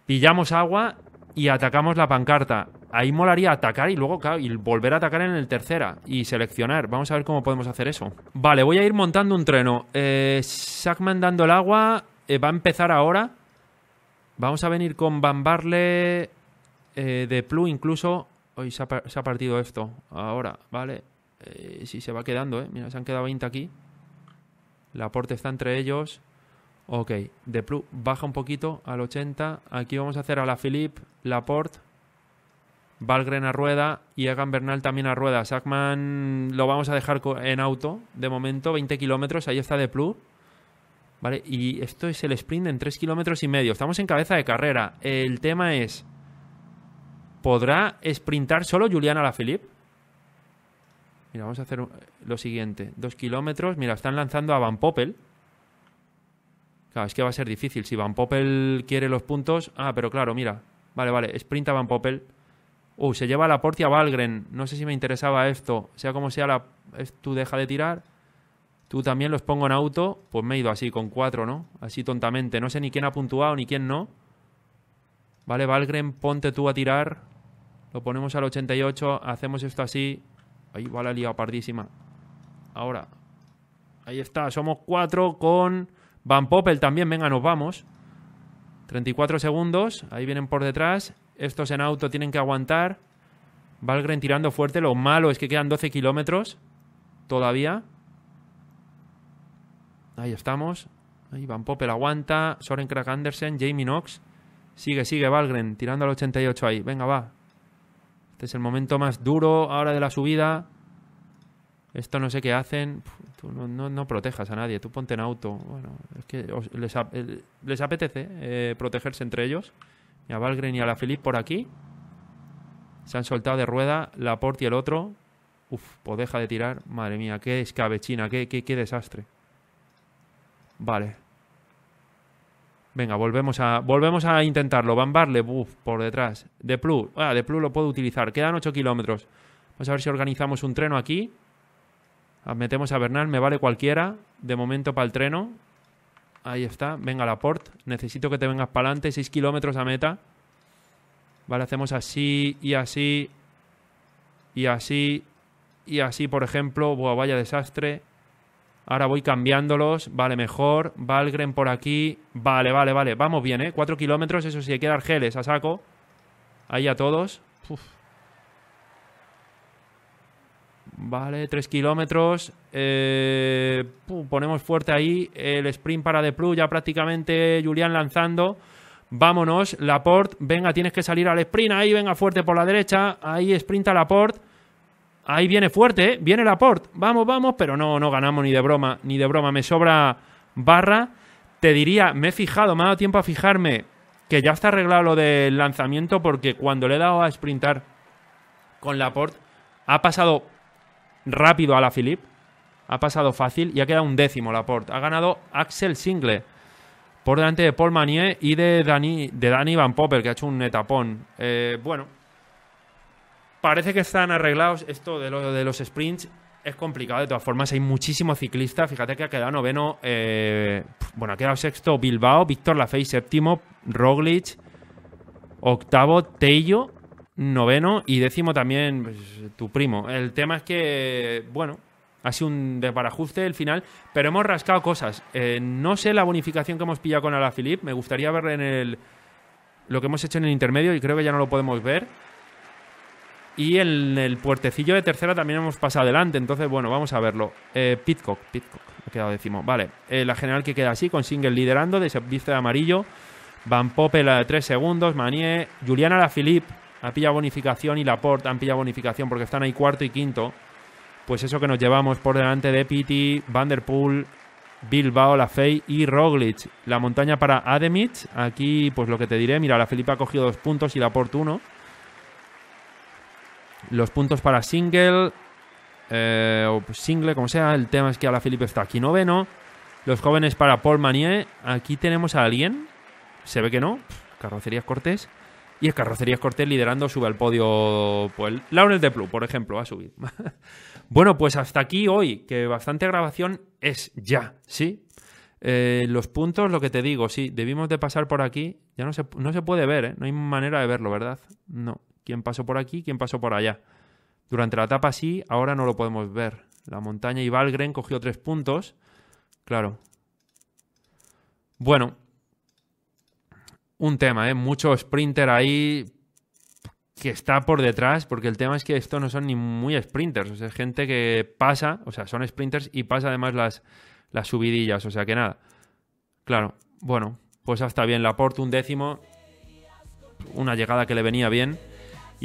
Pillamos agua y atacamos la pancarta. Ahí molaría atacar y luego volver a atacar en el tercera y seleccionar. Vamos a ver cómo podemos hacer eso. Vale, voy a ir montando un treno. Eh, Sackman dando el agua. Eh, va a empezar ahora. Vamos a venir con Bambarle eh, de Plu incluso hoy se ha, partido esto, ahora, ¿vale? Eh, si sí, se va quedando, ¿eh? Mira, se han quedado 20 aquí. La está entre ellos. Ok, De Plus baja un poquito al 80. Aquí vamos a hacer a la Philip, Laporte, Valgren a rueda y hagan Bernal también a rueda. Sackman lo vamos a dejar en auto de momento, 20 kilómetros. Ahí está De Plus. Vale, y esto es el sprint en 3 kilómetros y medio. Estamos en cabeza de carrera. El tema es ¿Podrá sprintar solo Juliana Alaphilippe? Mira, vamos a hacer eh, lo siguiente. Dos kilómetros. Mira, están lanzando a Van Poppel. Claro, es que va a ser difícil. Si Van Poppel quiere los puntos... Ah, pero claro, mira. Vale, vale. Sprint a Van Poppel. Uh, se lleva la Portia Valgren. No sé si me interesaba esto. Sea como sea, tú deja de tirar. Tú también los pongo en auto. Pues me he ido así, con cuatro, ¿no? Así tontamente. No sé ni quién ha puntuado ni quién no. Vale, Valgren, ponte tú a tirar. Lo ponemos al 88, hacemos esto así. Ahí va la liga pardísima. Ahora, ahí está, somos cuatro con Van Poppel también. Venga, nos vamos. 34 segundos, ahí vienen por detrás. Estos en auto tienen que aguantar. Valgren tirando fuerte. Lo malo es que quedan 12 kilómetros todavía. Ahí estamos. Ahí Van Poppel aguanta. Soren Krak Andersen, Jamie Knox. Sigue, sigue Valgren tirando al 88 ahí. Venga, va. Este es el momento más duro ahora de la subida. Esto no sé qué hacen. tú no, protejas a nadie, tú ponte en auto. Bueno, es que eh, les, apetece eh, protegerse entre ellos. Y a Valgren y a la Filip por aquí. Se han soltado de rueda la Laporte y el otro. Uf, pues deja de tirar. Madre mía, qué escabechina, qué, qué, qué desastre. Vale, Venga, volvemos a, volvemos a intentarlo. Van Barle, por detrás. De Plu, ah, De Plu lo puedo utilizar. Quedan 8 kilómetros. Vamos a ver si organizamos un treno aquí. Ah, metemos a Bernal, me vale cualquiera. De momento para el treno. Ahí está. Venga, la Port. Necesito que te vengas para adelante. 6 kilómetros a meta. Vale, hacemos así y así. Y así. Y así, por ejemplo. vaya desastre. Ahora voy cambiándolos. Vale, mejor. Valgren por aquí. Vale, vale, vale. Vamos bien, ¿eh? Cuatro kilómetros. Eso sí, hay que geles a saco. Ahí a todos. Vale, tres kilómetros. Eh, ponemos fuerte ahí. El sprint para De Plu. Ya prácticamente Julián lanzando. Vámonos. Laporte. Venga, tienes que salir al sprint. Ahí, venga, fuerte por la derecha. Ahí sprinta Laporte. Ahí viene fuerte, viene ¿eh? viene Laporte. Vamos, vamos, pero no, no ganamos ni de broma, ni de broma. Me sobra barra. Te diría, me he fijado, me ha dado tiempo a fijarme que ya está arreglado lo del lanzamiento porque cuando le he dado a sprintar con Laporte ha pasado rápido a la Philip, ha pasado fácil y ha quedado un décimo Laporte. Ha ganado Axel Single por delante de Paul Manier y de Dani, de Van Popper que ha hecho un netapón. Eh, bueno parece que están arreglados. Esto de, de los sprints es complicado. De todas formas, hay muchísimos ciclistas. Fíjate que ha quedado noveno. Eh, bueno, ha quedado sexto Bilbao, Víctor Lafey séptimo, Roglic, octavo Tello, noveno y décimo también pues, tu primo. El tema es que, bueno, ha sido un desbarajuste el final, pero hemos rascado cosas. Eh, no sé la bonificación que hemos pillado con Alaphilippe. Me gustaría ver en el, lo que hemos hecho en el intermedio y creo que ya no lo podemos ver. Y en el puertecillo de tercera también hemos pasado adelante, entonces bueno, vamos a verlo. Eh, Pitcock, Pitcock, ha quedado décimo. Vale, eh, la general que queda así, con Single liderando, de servicio de amarillo. Van pope la de tres segundos, Manier, Juliana La Philippe ha pillado bonificación y Laporte han pillado bonificación porque están ahí cuarto y quinto. Pues eso que nos llevamos por delante de Piti, Vanderpool, Bilbao, La Fey y Roglic. La montaña para Ademitz, aquí pues lo que te diré, mira, La Felipe ha cogido dos puntos y Laporte uno. Los puntos para single, eh, o single, como sea, el tema es que la Felipe está aquí noveno. Los jóvenes para Paul Manier, aquí tenemos a alguien, se ve que no, Carrocerías Cortés. Y el Carrocerías Cortés liderando sube al podio, pues Laurel de Plu, por ejemplo, a subir. [LAUGHS] bueno, pues hasta aquí hoy, que bastante grabación es ya, ¿sí? Eh, los puntos, lo que te digo, sí, debimos de pasar por aquí. Ya no se, no se puede ver, ¿eh? No hay manera de verlo, ¿verdad? No quién pasó por aquí, quién pasó por allá. Durante la etapa sí, ahora no lo podemos ver. La montaña y Valgren cogió tres puntos. Claro. Bueno. Un tema, ¿eh? Mucho sprinter ahí que está por detrás, porque el tema es que estos no son ni muy sprinters, o sea, es gente que pasa, o sea, son sprinters y pasa además las, las subidillas, o sea que nada. Claro, bueno, pues hasta bien, Laporte un décimo, una llegada que le venía bien.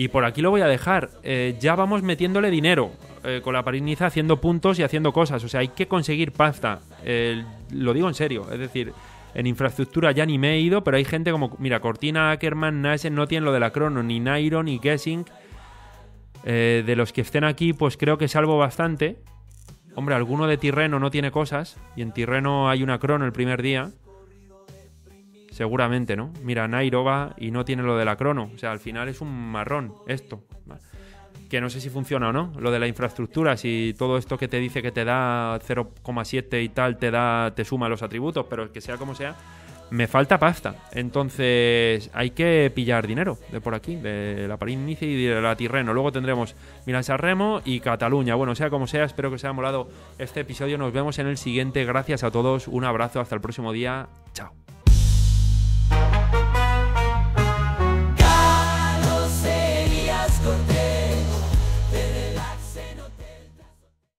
Y por aquí lo voy a dejar. Eh, ya vamos metiéndole dinero eh, con la pariniza haciendo puntos y haciendo cosas. O sea, hay que conseguir pasta. lo digo en serio. Es decir, en infraestructura ya ni me he ido, pero hay gente como, mira, Cortina, Ackerman, Nasen no tienen lo de la Crono, ni Nairon, ni Gessing. Eh, de los que estén aquí, pues creo que salvo bastante. Hombre, alguno de Tirreno no tiene cosas. Y en Tirreno hay una Crono el primer día seguramente, ¿no? Mira, Nairo va y no tiene lo de la crono. O sea, al final es un marrón esto. Que no sé si funciona o no, lo de la infraestructura, si todo esto que te dice que te da 0,7 y tal, te da, te suma los atributos, pero que sea como sea, me falta pasta. Entonces hay que pillar dinero de por aquí, de la París y de la Tirreno. Luego tendremos Milan Sanremo y Cataluña. Bueno, sea como sea, espero que os haya molado este episodio. Nos vemos en el siguiente. Gracias a todos. Un abrazo. Hasta el próximo día. Chao. but